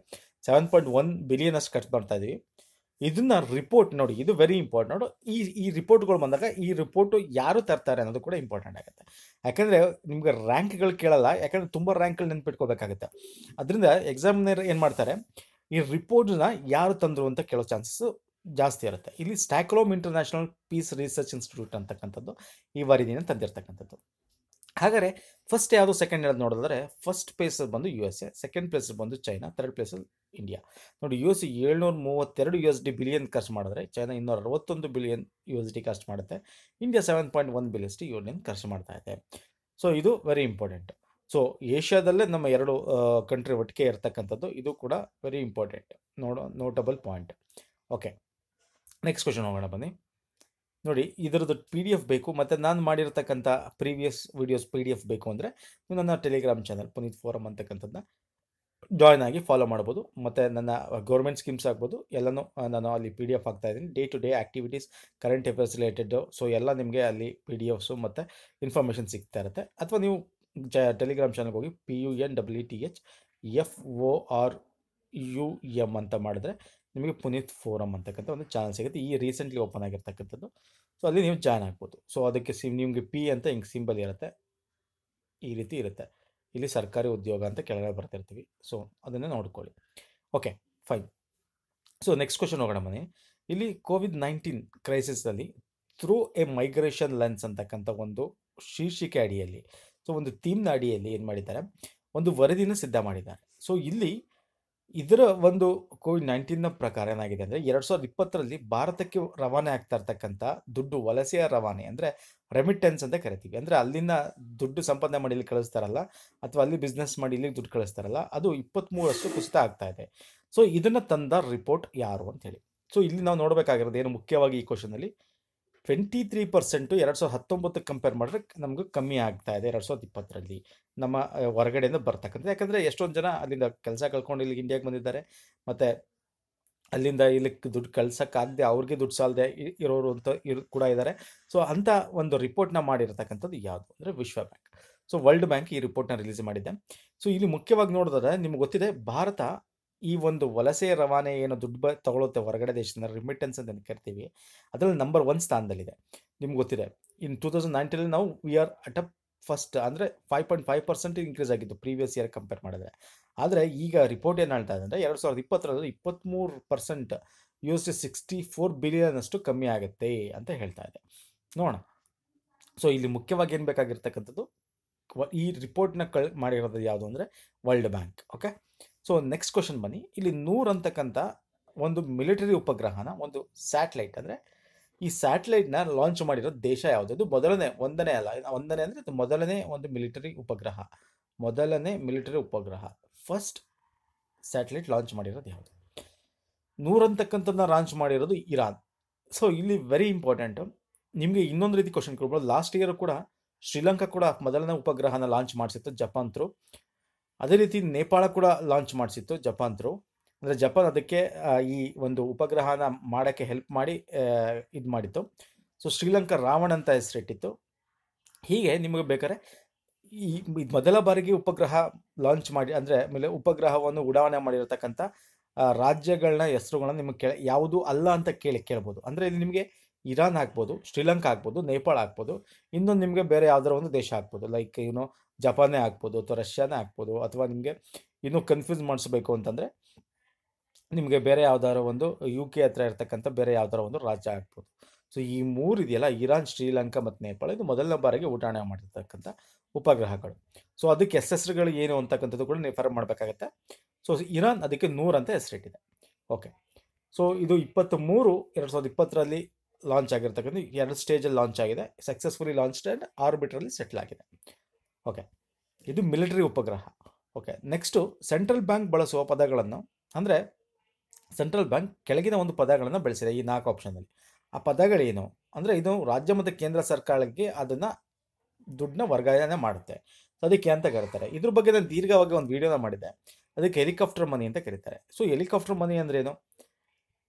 seven point one billion ಅಷ್ಟು ಖರ್ಚು ಮಾಡ್ತಾ ಇದ್ದೀವಿ ಇದನ್ನ ರಿಪೋರ್ಟ್ ನೋಡಿ ಇದು ವೆರಿ ಇಂಪಾರ್ಟೆಂಟ್ ನೋಡು ಈ ಈ ರಿಪೋರ್ಟ್ಗಳು ಬಂದಾಗ ಈ ರಿಪೋರ್ಟು ಯಾರು ತರ್ತಾರೆ ಅನ್ನೋದು ಕೂಡ ಇಂಪಾರ್ಟೆಂಟ್ ಆಗುತ್ತೆ ಯಾಕಂದರೆ ನಿಮಗೆ ರ್ಯಾಂಕ್ಗಳು ಕೇಳಲ್ಲ ಯಾಕಂದರೆ ತುಂಬ ರ್ಯಾಂಕ್ಗಳು ನೆನ್ಪಿಟ್ಕೋಬೇಕಾಗುತ್ತೆ ಅದರಿಂದ ಎಕ್ಸಾಮಿನರ್ ಏನು ಮಾಡ್ತಾರೆ ಈ ರಿಪೋರ್ಟ್ನ ಯಾರು ತಂದರು ಅಂತ ಕೇಳೋ ಚಾನ್ಸಸ್ ಜಾಸ್ತಿ ಇರುತ್ತೆ ಇಲ್ಲಿ Stockholm international peace research institute ಅಂತಕ್ಕಂಥದ್ದು ಈ ವರದಿನ ತಂದಿರತಕ್ಕಂಥದ್ದು ಹಾಗಾದರೆ ಫಸ್ಟ್ ಯಾವುದು ಸೆಕೆಂಡ್ ಹೇಳೋದು ನೋಡಿದ್ರೆ ಫಸ್ಟ್ ಪ್ಲೇಸ್ ಬಂದು U S A second place ಬಂದು ಚೈನಾ ಥರ್ಡ್ ಪ್ಲೇಸ್ ಇಂಡಿಯಾ ನೋಡಿ ಯು ಎಸ್ ಏಳ್ನೂರ ಮೂವತ್ತೆರಡು ಯು ಎಸ್ ಡಿ ಬಿಲಿಯನ್ ಖರ್ಚು ಮಾಡಿದ್ರೆ ಚೈನಾ ಇನ್ನೂರ ಅರವತ್ತೊಂದು ಬಿಲಿಯನ್ ಯು ಎಸ್ ಡಿ ಖರ್ಚು ಮಾಡುತ್ತೆ India seven point one billion the union ಖರ್ಚು ಮಾಡ್ತಾ ಇದೆ ಸೊ ಇದು ವೆರಿ ಇಂಪಾರ್ಟೆಂಟ್ ಸೊ ಏಷ್ಯಾದಲ್ಲೇ ನಮ್ಮ ಎರಡು ಕಂಟ್ರಿ ಒಟ್ಟಿಗೆ ಇರತಕ್ಕಂಥದ್ದು ಇದು ಕೂಡ ವೆರಿ ಇಂಪಾರ್ಟೆಂಟ್ ನೋಡೋ notable point okay next question ಹೋಗೋಣ ಬನ್ನಿ ನೋಡಿ ಇದರದ್ದು ಪಿ ಡಿ ಎಫ್ ಬೇಕು ಮತ್ತು ನಾನು ಮಾಡಿರ್ತಕ್ಕಂಥ previous videos P D F ಬೇಕು ಅಂದರೆ ನೀವು ನನ್ನ ಟೆಲಿಗ್ರಾಮ್ ಚಾನಲ್ ಪುನೀತ್ ಫೋರಮ್ ಅಂತಕ್ಕಂಥದ್ದನ್ನ ಜಾಯ್ನ್ ಆಗಿ ಫಾಲೋ ಮಾಡ್ಬೋದು ಮತ್ತು ನನ್ನ ಗೌರ್ಮೆಂಟ್ ಸ್ಕೀಮ್ಸ್ ಆಗ್ಬೋದು ಎಲ್ಲನೂ ನಾನು ಅಲ್ಲಿ ಪಿ ಡಿ ಎಫ್ ಆಗ್ತಾ ಇದ್ದೀನಿ day to day activities current affairs related so ಎಲ್ಲ ನಿಮಗೆ ಅಲ್ಲಿ ಪಿ ಡಿ ಎಫ್ಸು ಮತ್ತು ಇನ್ಫಾರ್ಮೇಷನ್ ಸಿಗ್ತಾ ಇರುತ್ತೆ ಅಥವಾ ನೀವು ಜ ಟೆಲಿಗ್ರಾಮ್ ಚಾನಲ್ಗೆ ಹೋಗಿ P U N W T H F O R U M ಅಂತ ಮಾಡಿದ್ರೆ ನಿಮಗೆ ಪುನೀತ್ ಫೋರಮ್ ಅಂತಕ್ಕಂಥ ಒಂದು ಚಾನಲ್ ಸಿಗುತ್ತೆ ಈ ರೀಸೆಂಟ್ಲಿ ಓಪನ್ ಆಗಿರ್ತಕ್ಕಂಥದ್ದು ಸೊ ಅಲ್ಲಿ ನೀವು ಜಾಯ್ನ್ ಆಗ್ಬೋದು ಸೊ ಅದಕ್ಕೆ ಸಿಮ್ ನಿಮಗೆ ಪಿ ಅಂತ ಹಿಂಗೆ ಸಿಂಬಲ್ ಇರುತ್ತೆ ಈ ರೀತಿ ಇರುತ್ತೆ ಇಲ್ಲಿ ಸರ್ಕಾರಿ ಉದ್ಯೋಗ ಅಂತ ಕೆಳಗಡೆ ಬರ್ತಿರ್ತೀವಿ ಸೊ ಅದನ್ನು ನೋಡ್ಕೊಳ್ಳಿ okay fine so next question ಹೋಗೋಣ ಮನೆ ಇಲ್ಲಿ ಕೋವಿಡ್ ನೈನ್ಟೀನ್ ಕ್ರೈಸಿಸಲ್ಲಿ ಥ್ರೂ ಎ ಮೈಗ್ರೇಷನ್ ಲೆನ್ಸ್ ಅಂತಕ್ಕಂಥ ಒಂದು ಶೀರ್ಷಿಕೆ ಅಡಿಯಲ್ಲಿ ಸೊ ಒಂದು ಥೀಮ್ನ ಅಡಿಯಲ್ಲಿ ಏನು ಮಾಡಿದ್ದಾರೆ ಒಂದು ವರದಿನ ಸಿದ್ಧ ಮಾಡಿದ್ದಾರೆ ಸೊ ಇಲ್ಲಿ ಇದರ ಒಂದು ಕೋವಿಡ್ ನ ಪ್ರಕಾರ ಏನಾಗಿದೆ ಅಂದರೆ ಎರಡು ಸಾವಿರದ ಇಪ್ಪತ್ತರಲ್ಲಿ ಭಾರತಕ್ಕೆ ರವಾನೆ ಆಗ್ತಾ ಇರ್ತಕ್ಕಂಥ ದುಡ್ಡು ವಲಸೆಯ ರವಾನೆ ಅಂದರೆ ರೆಮಿಟೆನ್ಸ್ ಅಂತ ಕರಿತೀವಿ ಅಂದರೆ ಅಲ್ಲಿನ ದುಡ್ಡು ಸಂಪಾದನೆ ಮಾಡಿ ಇಲ್ಲಿ ಕಳಿಸ್ತಾರಲ್ಲ ಅಥವಾ ಅಲ್ಲಿ ಬಿಸ್ನೆಸ್ ಮಾಡಿ ಇಲ್ಲಿ ದುಡ್ಡು ಕಳಿಸ್ತಾರಲ್ಲ ಅದು ಇಪ್ಪತ್ತ್ಮೂರಷ್ಟು ಕುಸಿತ ಆಗ್ತಾ ಇದೆ ಸೊ ಇದನ್ನು ತಂದ ರಿಪೋರ್ಟ್ ಯಾರು ಅಂತ ಹೇಳಿ ಸೊ ಇಲ್ಲಿ ನಾವು ನೋಡಬೇಕಾಗಿರೋದು ಏನು ಮುಖ್ಯವಾಗಿ ಈ ಕ್ವಶನಲ್ಲಿ ಟ್ವೆಂಟಿ ತ್ರೀ ಪರ್ಸೆಂಟು ಎರಡು ಸಾವಿರದ ಹತ್ತೊಂಬತ್ತಕ್ಕೆ ಕಂಪೇರ್ ಮಾಡಿದ್ರೆ ನಮಗೆ ಕಮ್ಮಿ ಆಗ್ತಾ ಇದೆ ಎರಡು ಸಾವಿರದ ಇಪ್ಪತ್ತರಲ್ಲಿ ನಮ್ಮ ಹೊರಗಡೆಯಿಂದ ಬರ್ತಕ್ಕಂಥ ಯಾಕಂದರೆ ಎಷ್ಟೊಂದು ಜನ ಅಲ್ಲಿಂದ ಕೆಲಸ ಕಳ್ಕೊಂಡು ಇಲ್ಲಿಗೆ ಇಂಡಿಯಾಗೆ ಬಂದಿದ್ದಾರೆ ಮತ್ತು ಅಲ್ಲಿಂದ ಇಲ್ಲಿಗೆ ದುಡ್ಡು ಕಳ್ಸೋಕ್ಕಾಗದೆ ಅವ್ರಿಗೆ ದುಡ್ಡು ಸಾಲದೆ ಇರೋರು ಅಂತ ಇರು ಕೂಡ ಇದ್ದಾರೆ ಸೊ ಅಂಥ ಒಂದು ರಿಪೋರ್ಟ್ನ ಮಾಡಿರ್ತಕ್ಕಂಥದ್ದು ಯಾವುದು ಅಂದರೆ ವಿಶ್ವ ಬ್ಯಾಂಕ್ ಸೊ ವರ್ಲ್ಡ್ ಬ್ಯಾಂಕ್ ಈ ರಿಪೋರ್ಟ್ನ ರಿಲೀಸ್ ಮಾಡಿದ್ದೆ ಸೊ ಇಲ್ಲಿ ಮುಖ್ಯವಾಗಿ ನೋಡಿದ್ರೆ ನಿಮ್ಗೆ ಗೊತ್ತಿದೆ ಭಾರತ ಈ ಒಂದು ವಲಸೆ ರವಾನೆ ಏನು ದುಡ್ಡು ತಗೊಳುತ್ತೆ ಹೊರಗಡೆ ದೇಶದಿಂದ ರಿಮಿಟೆನ್ಸ್ ಅಂತ ಏನು ಕರಿತೀವಿ ಅದರಲ್ಲಿ ನಂಬರ್ ಒನ್ ಸ್ಥಾನದಲ್ಲಿದೆ ನಿಮ್ಗೆ ಗೊತ್ತಿದೆ ಇನ್ ಟೂ ತೌಸಂಡ್ ನೈನ್ಟೀನಲ್ಲಿ ನಾವು we are at up first ಅಂದರೆ five point five percent increase ಆಗಿತ್ತು ಪ್ರೀವಿಯಸ್ ಇಯರ್ ಕಂಪೇರ್ ಮಾಡಿದ್ರೆ ಆದರೆ ಈಗ ರಿಪೋರ್ಟ್ ಏನು ಹೇಳ್ತಾ ಇದೆ ಅಂದರೆ ಎರಡು ಸಾವಿರದ ಇಪ್ಪತ್ತರಲ್ಲಿ ಇಪ್ಪತ್ತ್ಮೂರು percent U S sixty four billion ಅಷ್ಟು ಕಮ್ಮಿ ಆಗುತ್ತೆ ಅಂತ ಹೇಳ್ತಾ ಇದೆ ನೋಡೋಣ ಸೊ ಇಲ್ಲಿ ಮುಖ್ಯವಾಗಿ ಏನು ಬೇಕಾಗಿರ್ತಕ್ಕಂಥದ್ದು ಈ ರಿಪೋರ್ಟ್ನ ಕಳ್ ಮಾಡಿರೋದು ಯಾವುದು ಅಂದರೆ World Bank okay so next question ಬನ್ನಿ ಇಲ್ಲಿ ನೂರ್ ಅಂತಕ್ಕಂಥ ಒಂದು ಮಿಲಿಟರಿ ಉಪಗ್ರಹನ ಒಂದು ಸ್ಯಾಟಲೈಟ್ ಅಂದರೆ ಈ ನ ಲಾಂಚ್ ಮಾಡಿರೋ ದೇಶ ಯಾವುದು ಅದು ಮೊದಲನೇ ಒಂದನೇ ಅಲ್ಲ ಒಂದನೇ ಅಂದರೆ ಇದು ಮೊದಲನೇ ಒಂದು ಮಿಲಿಟರಿ ಉಪಗ್ರಹ ಮೊದಲನೇ ಮಿಲಿಟರಿ ಉಪಗ್ರಹ ಫಸ್ಟ್ ಸ್ಯಾಟಲೈಟ್ ಲಾಂಚ್ ಮಾಡಿರೋದು ಯಾವುದು ನೂರಂತಕ್ಕಂಥದ್ದನ್ನ ಲಾಂಚ್ ಮಾಡಿರೋದು ಇರಾನ್ ಸೊ ಇಲ್ಲಿ ವೆರಿ ಇಂಪಾರ್ಟೆಂಟು ನಿಮಗೆ ಇನ್ನೊಂದು ರೀತಿ ಕ್ವಶನ್ ಕೊಡ್ಬೋದು ಲಾಸ್ಟ್ ಇಯರ್ ಕೂಡ ಶ್ರೀಲಂಕಾ ಕೂಡ ಮೊದಲನೇ ಉಪಗ್ರಹನ ಲಾಂಚ್ ಮಾಡಿಸಿತ್ತು ಜಪಾನ್ ಥ್ರೂ ಅದೇ ರೀತಿ ನೇಪಾಳ ಕೂಡ ಲಾಂಚ್ ಮಾಡಿಸಿತ್ತು ಜಪಾನ್ ಥ್ರೂ ಅಂದರೆ ಜಪಾನ್ ಅದಕ್ಕೆ ಈ ಒಂದು ಉಪಗ್ರಹನ ಮಾಡೋಕ್ಕೆ ಹೆಲ್ಪ್ ಮಾಡಿ ಇದು ಮಾಡಿತ್ತು ಸೊ ಶ್ರೀಲಂಕಾ ರಾವಣ ಅಂತ ಹೆಸರಿಟ್ಟಿತ್ತು ಹೀಗೆ ನಿಮಗೆ ಬೇಕಾದ್ರೆ ಈ ಮೊದಲ ಬಾರಿಗೆ ಉಪಗ್ರಹ ಲಾಂಚ್ ಮಾಡಿ ಅಂದರೆ ಆಮೇಲೆ ಉಪಗ್ರಹವನ್ನು ಉಡಾವಣೆ ಮಾಡಿರತಕ್ಕಂಥ ರಾಜ್ಯಗಳನ್ನ ಹೆಸರುಗಳನ್ನ ನಿಮಗೆ ಕೇಳ ಯಾವುದು ಅಲ್ಲ ಅಂತ ಕೇಳಿ ಕೇಳ್ಬೋದು ಅಂದರೆ ಇಲ್ಲಿ ನಿಮಗೆ ಇರಾನ್ ಆಗ್ಬೋದು ಶ್ರೀಲಂಕಾ ಆಗ್ಬೋದು ನೇಪಾಳ ಆಗ್ಬೋದು ಇನ್ನೊಂದು ನಿಮಗೆ ಬೇರೆ ಯಾವುದರ ಒಂದು ದೇಶ ಆಗ್ಬೋದು ಲೈಕ್ ಏನೋ ಜಪಾನೇ ಆಗ್ಬೋದು ಅಥವಾ ರಷ್ಯಾನೇ ಆಗ್ಬೋದು ಅಥವಾ ನಿಮಗೆ ಇನ್ನೂ ಕನ್ಫ್ಯೂಸ್ ಮಾಡಿಸ್ಬೇಕು ಅಂತಂದರೆ ನಿಮಗೆ ಬೇರೆ ಯಾವ್ದಾರ ಒಂದು ಯು ಕೆ ಹತ್ರ ಇರ್ತಕ್ಕಂಥ ಬೇರೆ ಯಾವ್ದಾರ ಒಂದು ರಾಜ್ಯ ಆಗ್ಬೋದು ಸೊ ಈ ಮೂರು ಇದೆಯಲ್ಲ ಇರಾನ್ ಶ್ರೀಲಂಕಾ ಮತ್ತು ನೇಪಾಳ ಇದು ಮೊದಲನೇ ಬಾರಿಗೆ ಉಡಾಣೆ ಮಾಡಿರ್ತಕ್ಕಂಥ ಉಪಗ್ರಹಗಳು ಸೊ ಅದಕ್ಕೆ ಹೆಸರುಗಳು ಏನು ಅಂತಕ್ಕಂಥದ್ದು ಕೂಡ ನೀವು ಮಾಡಬೇಕಾಗತ್ತೆ ಸೊ ಇರಾನ್ ಅದಕ್ಕೆ ನೂರು ಅಂತ ಹೆಸರಿಟ್ಟಿದೆ ಓಕೆ ಸೊ ಇದು ಮೂರು ಎರಡು ಸಾವಿರದ ಇಪ್ಪತ್ತರಲ್ಲಿ ಲಾಂಚ್ ಆಗಿರ್ತಕ್ಕಂಥ ಎರಡು ಸ್ಟೇಜಲ್ಲಿ ಲಾಂಚ್ ಆಗಿದೆ ಸಕ್ಸಸ್ಫುಲಿ ಲಾಂಚ್ ಆ್ಯಂಡ್ ಆರ್ಬಿಟ್ರಲ್ಲಿ ಸೆಟ್ಲ್ ಆಗಿದೆ ಓಕೆ ಇದು ಮಿಲಿಟರಿ ಉಪಗ್ರಹ ಓಕೆ ನೆಕ್ಸ್ಟು ಸೆಂಟ್ರಲ್ ಬ್ಯಾಂಕ್ ಬಳಸುವ ಪದಗಳನ್ನು ಅಂದರೆ ಸೆಂಟ್ರಲ್ ಬ್ಯಾಂಕ್ ಕೆಳಗಿನ ಒಂದು ಪದಗಳನ್ನು ಬಳಸಿದೆ ಈ ನಾಲ್ಕು ಆಪ್ಷನಲ್ಲಿ ಆ ಪದಗಳೇನು ಅಂದರೆ ಇದು ರಾಜ್ಯ ಮತ್ತು ಕೇಂದ್ರ ಸರ್ಕಾರಕ್ಕೆ ಅದನ್ನು ದುಡ್ಡನ್ನ ವರ್ಗಾವಣೆ ಮಾಡುತ್ತೆ ಅದಕ್ಕೆ ಅಂತ ಕರೀತಾರೆ ಇದ್ರ ಬಗ್ಗೆ ನಾನು ದೀರ್ಘವಾಗಿ ಒಂದು ವೀಡಿಯೋನ ಮಾಡಿದ್ದೆ ಅದಕ್ಕೆ ಹೆಲಿಕಾಪ್ಟರ್ ಮನಿ ಅಂತ ಕರೀತಾರೆ ಸೊ ಹೆಲಿಕಾಪ್ಟರ್ ಮನಿ ಅಂದ್ರೇನು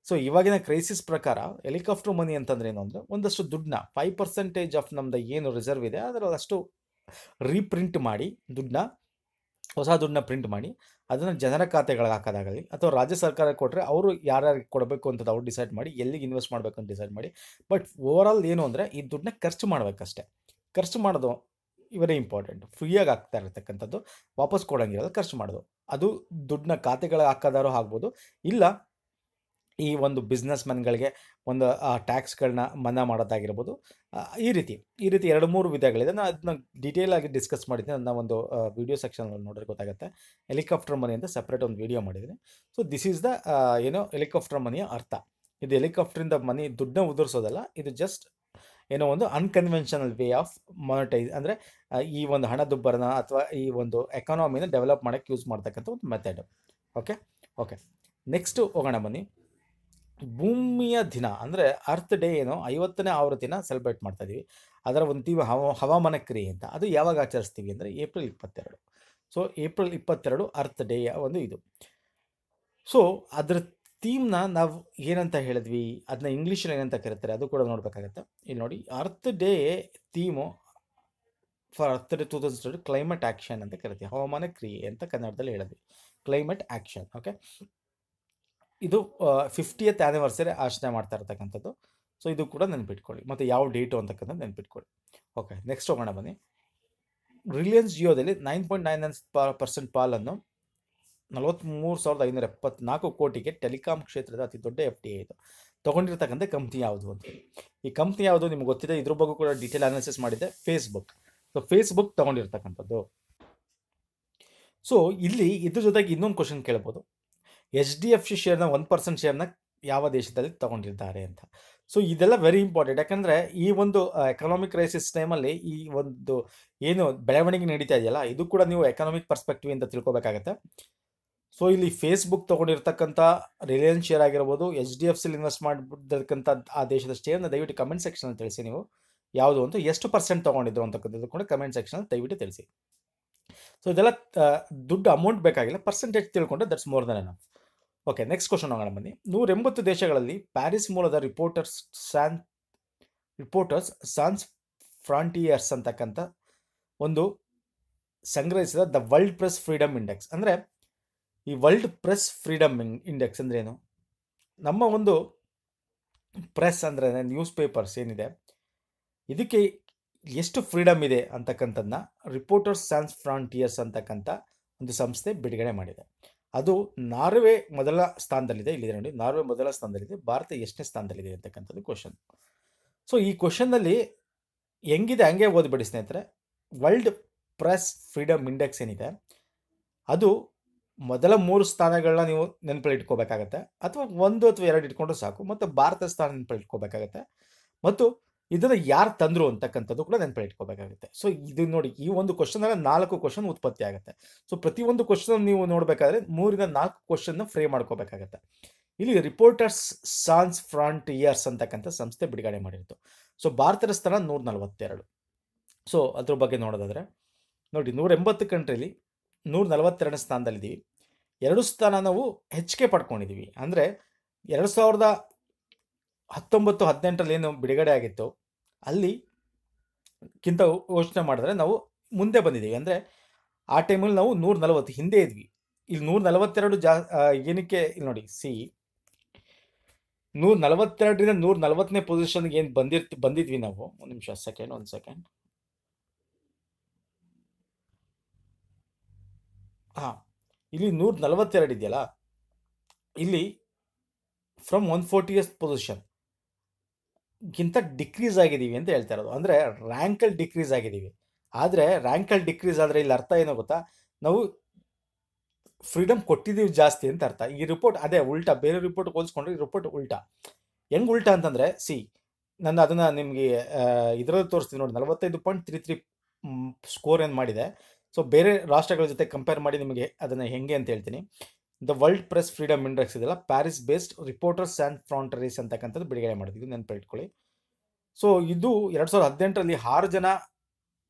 ಸೊ ಇವಾಗಿನ ಕ್ರೈಸಿಸ್ ಪ್ರಕಾರ ಹೆಲಿಕಾಪ್ಟರ್ ಮನಿ ಅಂತಂದ್ರೆ ಏನು ಅಂದರೆ ಒಂದಷ್ಟು ದುಡ್ಡನ್ನ ಫೈವ್ ಪರ್ಸೆಂಟೇಜ್ ಆಫ್ ನಮ್ದು ಏನು ರಿಸರ್ವ್ ಇದೆ ಅದರಲ್ಲಿ ಅಷ್ಟು ರೀಪ್ರಿಂಟ್ ಮಾಡಿ ದುಡ್ಡನ್ನ ಹೊಸ ದುಡ್ಡನ್ನ ಪ್ರಿಂಟ್ ಮಾಡಿ ಅದನ್ನು ಜನರ ಖಾತೆಗಳಿಗೆ ಹಾಕೋದಾಗಲಿ ಅಥವಾ ರಾಜ್ಯ ಸರ್ಕಾರ ಕೊಟ್ಟರೆ ಅವರು ಯಾರ್ಯಾರಿಗೆ ಕೊಡಬೇಕು ಅಂತದ್ದು ಅವ್ರು ಡಿಸೈಡ್ ಮಾಡಿ ಎಲ್ಲಿಗೆ ಇನ್ವೆಸ್ಟ್ ಮಾಡಬೇಕು ಅಂತ ಡಿಸೈಡ್ ಮಾಡಿ ಬಟ್ ಆಲ್ ಏನು ಅಂದರೆ ಈ ದುಡ್ಡನ್ನ ಖರ್ಚು ಮಾಡಬೇಕಷ್ಟೇ ಖರ್ಚು ಮಾಡೋದು ಇವರೇ ಇಂಪಾರ್ಟೆಂಟ್ ಫ್ರೀಯಾಗಿ ಹಾಕ್ತಾ ಇರತಕ್ಕಂಥದ್ದು ವಾಪಸ್ ಕೊಡೋಂಗಿರೋದು ಖರ್ಚು ಮಾಡೋದು ಅದು ದುಡ್ಡನ್ನ ಖಾತೆಗಳಿಗೆ ಹಾಕೋದಾರು ಆಗ್ಬೋದು ಇಲ್ಲ ಈ ಒಂದು ಬಿಸ್ನೆಸ್ ಮ್ಯಾನ್ಗಳಿಗೆ ಒಂದು ಟ್ಯಾಕ್ಸ್ಗಳನ್ನ ಮನ್ನಾ ಮಾಡೋದಾಗಿರ್ಬೋದು ಈ ರೀತಿ ಈ ರೀತಿ ಎರಡು ಮೂರು ವಿಧಗಳಿದೆ ನಾನು ಅದನ್ನ ಡೀಟೇಲ್ ಆಗಿ ಡಿಸ್ಕಸ್ ಮಾಡಿದ್ದೀನಿ ನನ್ನ ಒಂದು ವಿಡಿಯೋ ಅಲ್ಲಿ ನೋಡಿದ್ರೆ ಗೊತ್ತಾಗುತ್ತೆ ಹೆಲಿಕಾಪ್ಟರ್ ಮನಿ ಅಂತ ಸಪ್ರೇಟ್ ಒಂದು ವಿಡಿಯೋ ಮಾಡಿದ್ದೀನಿ ಸೊ ದಿಸ್ ಈಸ್ ದ ಏನೋ ಹೆಲಿಕಾಪ್ಟರ್ ಮನಿಯ ಅರ್ಥ ಇದು ಹೆಲಿಕಾಪ್ಟ್ರಿಂದ ಮನಿ ದುಡ್ಡನ್ನ ಉದುರಿಸೋದಲ್ಲ ಇದು ಜಸ್ಟ್ ಏನೋ ಒಂದು ಅನ್ಕನ್ವೆನ್ಷನಲ್ ವೇ ಆಫ್ ಮಾನಿಟೈಸ್ ಅಂದರೆ ಈ ಒಂದು ಹಣದುಬ್ಬರನ ಅಥವಾ ಈ ಒಂದು ಎಕಾನಮಿನ ಡೆವಲಪ್ ಮಾಡೋಕ್ಕೆ ಯೂಸ್ ಮಾಡ್ತಕ್ಕಂಥ ಒಂದು ಮೆಥಡ್ ಓಕೆ ಓಕೆ ನೆಕ್ಸ್ಟು ಹೋಗೋಣ ಬನ್ನಿ ಭೂಮಿಯ ದಿನ ಅಂದರೆ ಅರ್ಥ್ ಡೇ ಏನೋ ಐವತ್ತನೇ ಆವೃತ್ತಿನ ಸೆಲೆಬ್ರೇಟ್ ಮಾಡ್ತಾ ಇದ್ದೀವಿ ಅದರ ಒಂದು ತೀವ್ರ ಹವ ಹವಾಮಾನ ಕ್ರಿಯೆ ಅಂತ ಅದು ಯಾವಾಗ ಆಚರಿಸ್ತೀವಿ ಅಂದರೆ ಏಪ್ರಿಲ್ ಇಪ್ಪತ್ತೆರಡು ಸೊ ಏಪ್ರಿಲ್ ಇಪ್ಪತ್ತೆರಡು ಅರ್ತ್ ಡೇಯ ಒಂದು ಇದು ಸೊ ಅದರ ಥೀಮ್ನ ನಾವು ಏನಂತ ಹೇಳಿದ್ವಿ ಅದನ್ನ ಇಂಗ್ಲೀಷಲ್ಲಿ ಏನಂತ ಕರೀತಾರೆ ಅದು ಕೂಡ ನೋಡಬೇಕಾಗತ್ತೆ ಇಲ್ಲಿ ನೋಡಿ earth day theme for earth day two thousand climate action ಅಂತ ಕರಿತೀವಿ ಹವಾಮಾನ ಕ್ರಿಯೆ ಅಂತ ಕನ್ನಡದಲ್ಲಿ ಹೇಳಿದ್ವಿ ಕ್ಲೈಮೇಟ್ ಆ್ಯಕ್ಷನ್ ಓಕೆ ಇದು ಫಿಫ್ಟಿಯತ್ ಆ್ಯನಿವರ್ಸರಿ ಆಚರಣೆ ಮಾಡ್ತಾ ಇರತಕ್ಕಂಥದ್ದು ಸೊ ಇದು ಕೂಡ ನೆನ್ಪಿಟ್ಕೊಳ್ಳಿ ಮತ್ತು ಯಾವ ಡೇಟು ಅಂತಕ್ಕಂಥದ್ದು ನೆನ್ಪಿಟ್ಕೊಳ್ಳಿ ಓಕೆ ನೆಕ್ಸ್ಟ್ ಹೋಗೋಣ ಬನ್ನಿ ರಿಲಯನ್ಸ್ ಜಿಯೋದಲ್ಲಿ nine point nine nine percent ಪಾಲನ್ನು ನಲವತ್ತ್ಮೂರು ಸಾವಿರದ ಐನೂರ ಎಪ್ಪತ್ನಾಲ್ಕು ಕೋಟಿಗೆ ಟೆಲಿಕಾಂ ಕ್ಷೇತ್ರದ ಅತಿ ದೊಡ್ಡ ಎಫ್ ಟಿ ಐ ಇದು ತೊಗೊಂಡಿರ್ತಕ್ಕಂಥ ಕಂಪ್ನಿ ಯಾವುದು ಅಂತ ಈ ಕಂಪ್ನಿ ಯಾವುದು ನಿಮ್ಗೆ ಗೊತ್ತಿದೆ ಇದ್ರ ಬಗ್ಗೆ ಕೂಡ ಡೀಟೇಲ್ ಅನಾಲಿಸಿಸ್ ಮಾಡಿದೆ ಫೇಸ್ಬುಕ್ ಸೊ ಫೇಸ್ಬುಕ್ ತೊಗೊಂಡಿರ್ತಕ್ಕಂಥದ್ದು ಸೊ ಇಲ್ಲಿ ಇದ್ರ ಜೊತೆಗೆ ಇನ್ನೊಂದು ಕ್ವಶನ್ ಕೇಳ್ಬೋದು ಎಚ್ ಡಿ ಎಫ್ ಸಿ ಶೇರ್ನ ಒನ್ ಪರ್ಸೆಂಟ್ ಶೇರ್ನ ಯಾವ ದೇಶದಲ್ಲಿ ತಗೊಂಡಿದ್ದಾರೆ ಅಂತ ಸೊ ಇದೆಲ್ಲ ವೆರಿ ಇಂಪಾರ್ಟೆಂಟ್ ಯಾಕಂದ್ರೆ ಈ ಒಂದು ಎಕನಾಮಿಕ್ ಕ್ರೈಸಿಸ್ ಟೈಮಲ್ಲಿ ಈ ಒಂದು ಏನು ಬೆಳವಣಿಗೆ ನಡೀತಾ ಇದೆಯಲ್ಲ ಇದು ಕೂಡ ನೀವು ಎಕನಾಮಿಕ್ ಪರ್ಸ್ಪೆಕ್ಟಿವ್ ಇಂದ ತಿಳ್ಕೊಬೇಕಾಗತ್ತೆ ಸೊ ಇಲ್ಲಿ ಫೇಸ್ಬುಕ್ ತೊಗೊಂಡಿರ್ತಕ್ಕಂಥ ರಿಲಯನ್ಸ್ ಶೇರ್ ಆಗಿರ್ಬೋದು ಎಚ್ ಡಿ ಎಫ್ ಸಿಲಿ ಇನ್ವೆಸ್ಟ್ ಮಾಡಿದಕ್ಕಂಥ ಆ ದೇಶದ ಶೇರ್ನ ದಯವಿಟ್ಟು ಕಮೆಂಟ್ ಸೆಕ್ಷನಲ್ಲಿ ತಿಳಿಸಿ ನೀವು ಯಾವುದು ಅಂತ ಎಷ್ಟು ಪರ್ಸೆಂಟ್ ತೊಗೊಂಡಿದ್ರು ಅಂತಕ್ಕಂಥದ್ದು ಕೂಡ ಕಮೆಂಟ್ ಸೆಕ್ಷನ್ ದಯವಿಟ್ಟು ತಿಳಿಸಿ ಸೊ ಇದೆಲ್ಲ ದುಡ್ಡು ಅಮೌಂಟ್ ಬೇಕಾಗಿಲ್ಲ ಪರ್ಸೆಂಟೇಜ್ ತಿಳ್ಕೊಂಡ್ರೆ that's more than enough okay next question ಹೋಗೋಣ ಬನ್ನಿ ಎಂಬತ್ತು ದೇಶಗಳಲ್ಲಿ ಪ್ಯಾರಿಸ್ ಮೂಲದ reporters sans reporters sans frontiers ಅಂತಕ್ಕಂಥ ಒಂದು ಸಂಗ್ರಹಿಸಿದ the world press freedom index ಅಂದರೆ ಈ ವರ್ಲ್ಡ್ ಪ್ರೆಸ್ ಫ್ರೀಡಮ್ ಇಂಡೆಕ್ಸ್ ಅಂದ್ರೆ ಏನು ನಮ್ಮ ಒಂದು ಪ್ರೆಸ್ ಅಂದರೆ ನ್ಯೂಸ್ ಪೇಪರ್ಸ್ ಏನಿದೆ ಇದಕ್ಕೆ ಎಷ್ಟು ಫ್ರೀಡಮ್ ಇದೆ ಅಂತಕ್ಕಂಥದ್ದನ್ನ ರಿಪೋರ್ಟರ್ಸ್ ಸ್ಯಾನ್ಸ್ ಫ್ರಾಂಟಿಯರ್ಸ್ ಅಂತಕ್ಕಂಥ ಒಂದು ಸಂಸ್ಥೆ ಬಿಡುಗಡೆ ಮಾಡಿದೆ ಅದು ನಾರ್ವೆ ಮೊದಲ ಸ್ಥಾನದಲ್ಲಿದೆ ಇಲ್ಲಿದೆ ನೋಡಿ ನಾರ್ವೆ ಮೊದಲ ಸ್ಥಾನದಲ್ಲಿದೆ ಭಾರತ ಎಷ್ಟನೇ ಸ್ಥಾನದಲ್ಲಿದೆ ಅಂತಕ್ಕಂಥದ್ದು ಕ್ವಶನ್ ಸೊ ಈ ಕ್ವಶನ್ನಲ್ಲಿ ಹೆಂಗಿದೆ ಹಂಗೆ ಓದ್ಬಿಡಿ ಸ್ನೇಹಿತರೆ ವರ್ಲ್ಡ್ ಪ್ರೆಸ್ ಫ್ರೀಡಮ್ ಇಂಡೆಕ್ಸ್ ಏನಿದೆ ಅದು ಮೊದಲ ಮೂರು ಸ್ಥಾನಗಳನ್ನ ನೀವು ನೆನಪಲ್ಲಿ ಇಟ್ಕೋಬೇಕಾಗತ್ತೆ ಅಥವಾ ಒಂದು ಅಥವಾ ಎರಡು ಇಟ್ಕೊಂಡ್ರೆ ಸಾಕು ಮತ್ತು ಭಾರತ ಸ್ಥಾನ ನೆನಪಲ್ಲಿ ಇಟ್ಕೋಬೇಕಾಗತ್ತೆ ಮತ್ತು ಇದನ್ನು ಯಾರು ತಂದರು ಅಂತಕ್ಕಂಥದ್ದು ಕೂಡ ಇಟ್ಕೋಬೇಕಾಗುತ್ತೆ ಸೊ ಇದು ನೋಡಿ ಈ ಒಂದು ಕ್ವಶನ್ ನಾಲ್ಕು ಕ್ವಶನ್ ಉತ್ಪತ್ತಿ ಆಗುತ್ತೆ ಸೊ ಪ್ರತಿಯೊಂದು ಕ್ವಶನ್ ನೀವು ನೋಡಬೇಕಾದ್ರೆ ಮೂರಿಂದ ನಾಲ್ಕು ಕ್ವಶನ್ನ ಫ್ರೇಮ್ ಮಾಡ್ಕೋಬೇಕಾಗತ್ತೆ ಇಲ್ಲಿ ರಿಪೋರ್ಟರ್ಸ್ ಸಾನ್ಸ್ ಇಯರ್ಸ್ ಅಂತಕ್ಕಂಥ ಸಂಸ್ಥೆ ಬಿಡುಗಡೆ ಮಾಡಿತ್ತು ಸೊ ಭಾರತದ ಸ್ಥಳ ನೂರ ನಲವತ್ತೆರಡು ಸೊ ಅದ್ರ ಬಗ್ಗೆ ನೋಡೋದಾದ್ರೆ ನೋಡಿ ನೂರ ಎಂಬತ್ತು ಕಂಟ್ರಿಲಿ ನೂರ ನಲವತ್ತೆರಡನೇ ಸ್ಥಾನದಲ್ಲಿದ್ದೀವಿ ಎರಡು ಸ್ಥಾನ ನಾವು ಹೆಚ್ಚಿಗೆ ಪಡ್ಕೊಂಡಿದ್ದೀವಿ ಅಂದರೆ ಎರಡು ಸಾವಿರದ ಹತ್ತೊಂಬತ್ತು ಹದಿನೆಂಟರಲ್ಲಿ ಏನು ಬಿಡುಗಡೆ ಆಗಿತ್ತು ಅಲ್ಲಿ ಕಿಂತ ಯೋಚನೆ ಮಾಡಿದ್ರೆ ನಾವು ಮುಂದೆ ಬಂದಿದ್ದೀವಿ ಅಂದರೆ ಆ ಟೈಮಲ್ಲಿ ನಾವು ನೂರ ನಲವತ್ತು ಹಿಂದೆ ಇದ್ವಿ ಇಲ್ಲಿ ನೂರ ನಲವತ್ತೆರಡು ಜಾ ಏನಕ್ಕೆ ಇಲ್ಲಿ ನೋಡಿ ಸಿ ನೂರ ನಲವತ್ತೆರಡರಿಂದ ನೂರ ನಲವತ್ತನೇ ಪೊಸಿಷನ್ಗೆ ಏನು ಬಂದಿರ್ತಿ ಬಂದಿದ್ವಿ ನಾವು ಒಂದು ನಿಮಿಷ ಸೆಕೆಂಡ್ ಒಂದು ಸೆಕೆಂಡ್ ಹಾಂ ಇಲ್ಲಿ ನೂರ ನಲವತ್ತೆರಡು ಇದೆಯಲ್ಲ ಇಲ್ಲಿ ಫ್ರಮ್ ಒನ್ ಫೋರ್ಟಿ ಎಸ್ ಪೊಸಿಷನ್ ಗಿಂತ ಡಿಕ್ರೀಸ್ ಆಗಿದ್ದೀವಿ ಅಂತ ಹೇಳ್ತಾ ಇರೋದು ಅಂದರೆ ರ್ಯಾಂಕಲ್ಲಿ ಡಿಕ್ರೀಸ್ ಆಗಿದ್ದೀವಿ ಆದರೆ ರ್ಯಾಂಕಲ್ಲಿ ಡಿಕ್ರೀಸ್ ಆದರೆ ಇಲ್ಲಿ ಅರ್ಥ ಏನೋ ಗೊತ್ತಾ ನಾವು ಫ್ರೀಡಮ್ ಕೊಟ್ಟಿದ್ದೀವಿ ಜಾಸ್ತಿ ಅಂತ ಅರ್ಥ ಈ ರಿಪೋರ್ಟ್ ಅದೇ ಉಲ್ಟಾ ಬೇರೆ ರಿಪೋರ್ಟ್ ಹೋಲಿಸ್ಕೊಂಡ್ರೆ ಈ ರಿಪೋರ್ಟ್ ಉಲ್ಟಾ ಹೆಂಗೆ ಉಲ್ಟಾ ಅಂತಂದರೆ ಸಿ ನಾನು ಅದನ್ನು ನಿಮಗೆ ಇದರಲ್ಲಿ ತೋರಿಸ್ತೀನಿ ನೋಡಿ ನಲವತ್ತೈದು ಪಾಯಿಂಟ್ ತ್ರೀ ತ್ರೀ ಸ್ಕೋರ್ ಏನು ಮಾಡಿದೆ ಸೊ ಬೇರೆ ರಾಷ್ಟ್ರಗಳ ಜೊತೆ ಕಂಪೇರ್ ಮಾಡಿ ನಿಮಗೆ ಅದನ್ನು ಹೆಂಗೆ ಅಂತ ಹೇಳ್ತೀನಿ the world press freedom index ಇದೆಲ್ಲ Paris based reporters and frontiers ಅಂತಕ್ಕಂಥದ್ದು ಬಿಡುಗಡೆ ಮಾಡಿದ್ವಿ ನೆನಪಿಟ್ಕೊಳ್ಳಿ ಸೊ ಇದು ಎರಡು ಸಾವಿರದ ಹದಿನೆಂಟರಲ್ಲಿ ಆರು ಜನ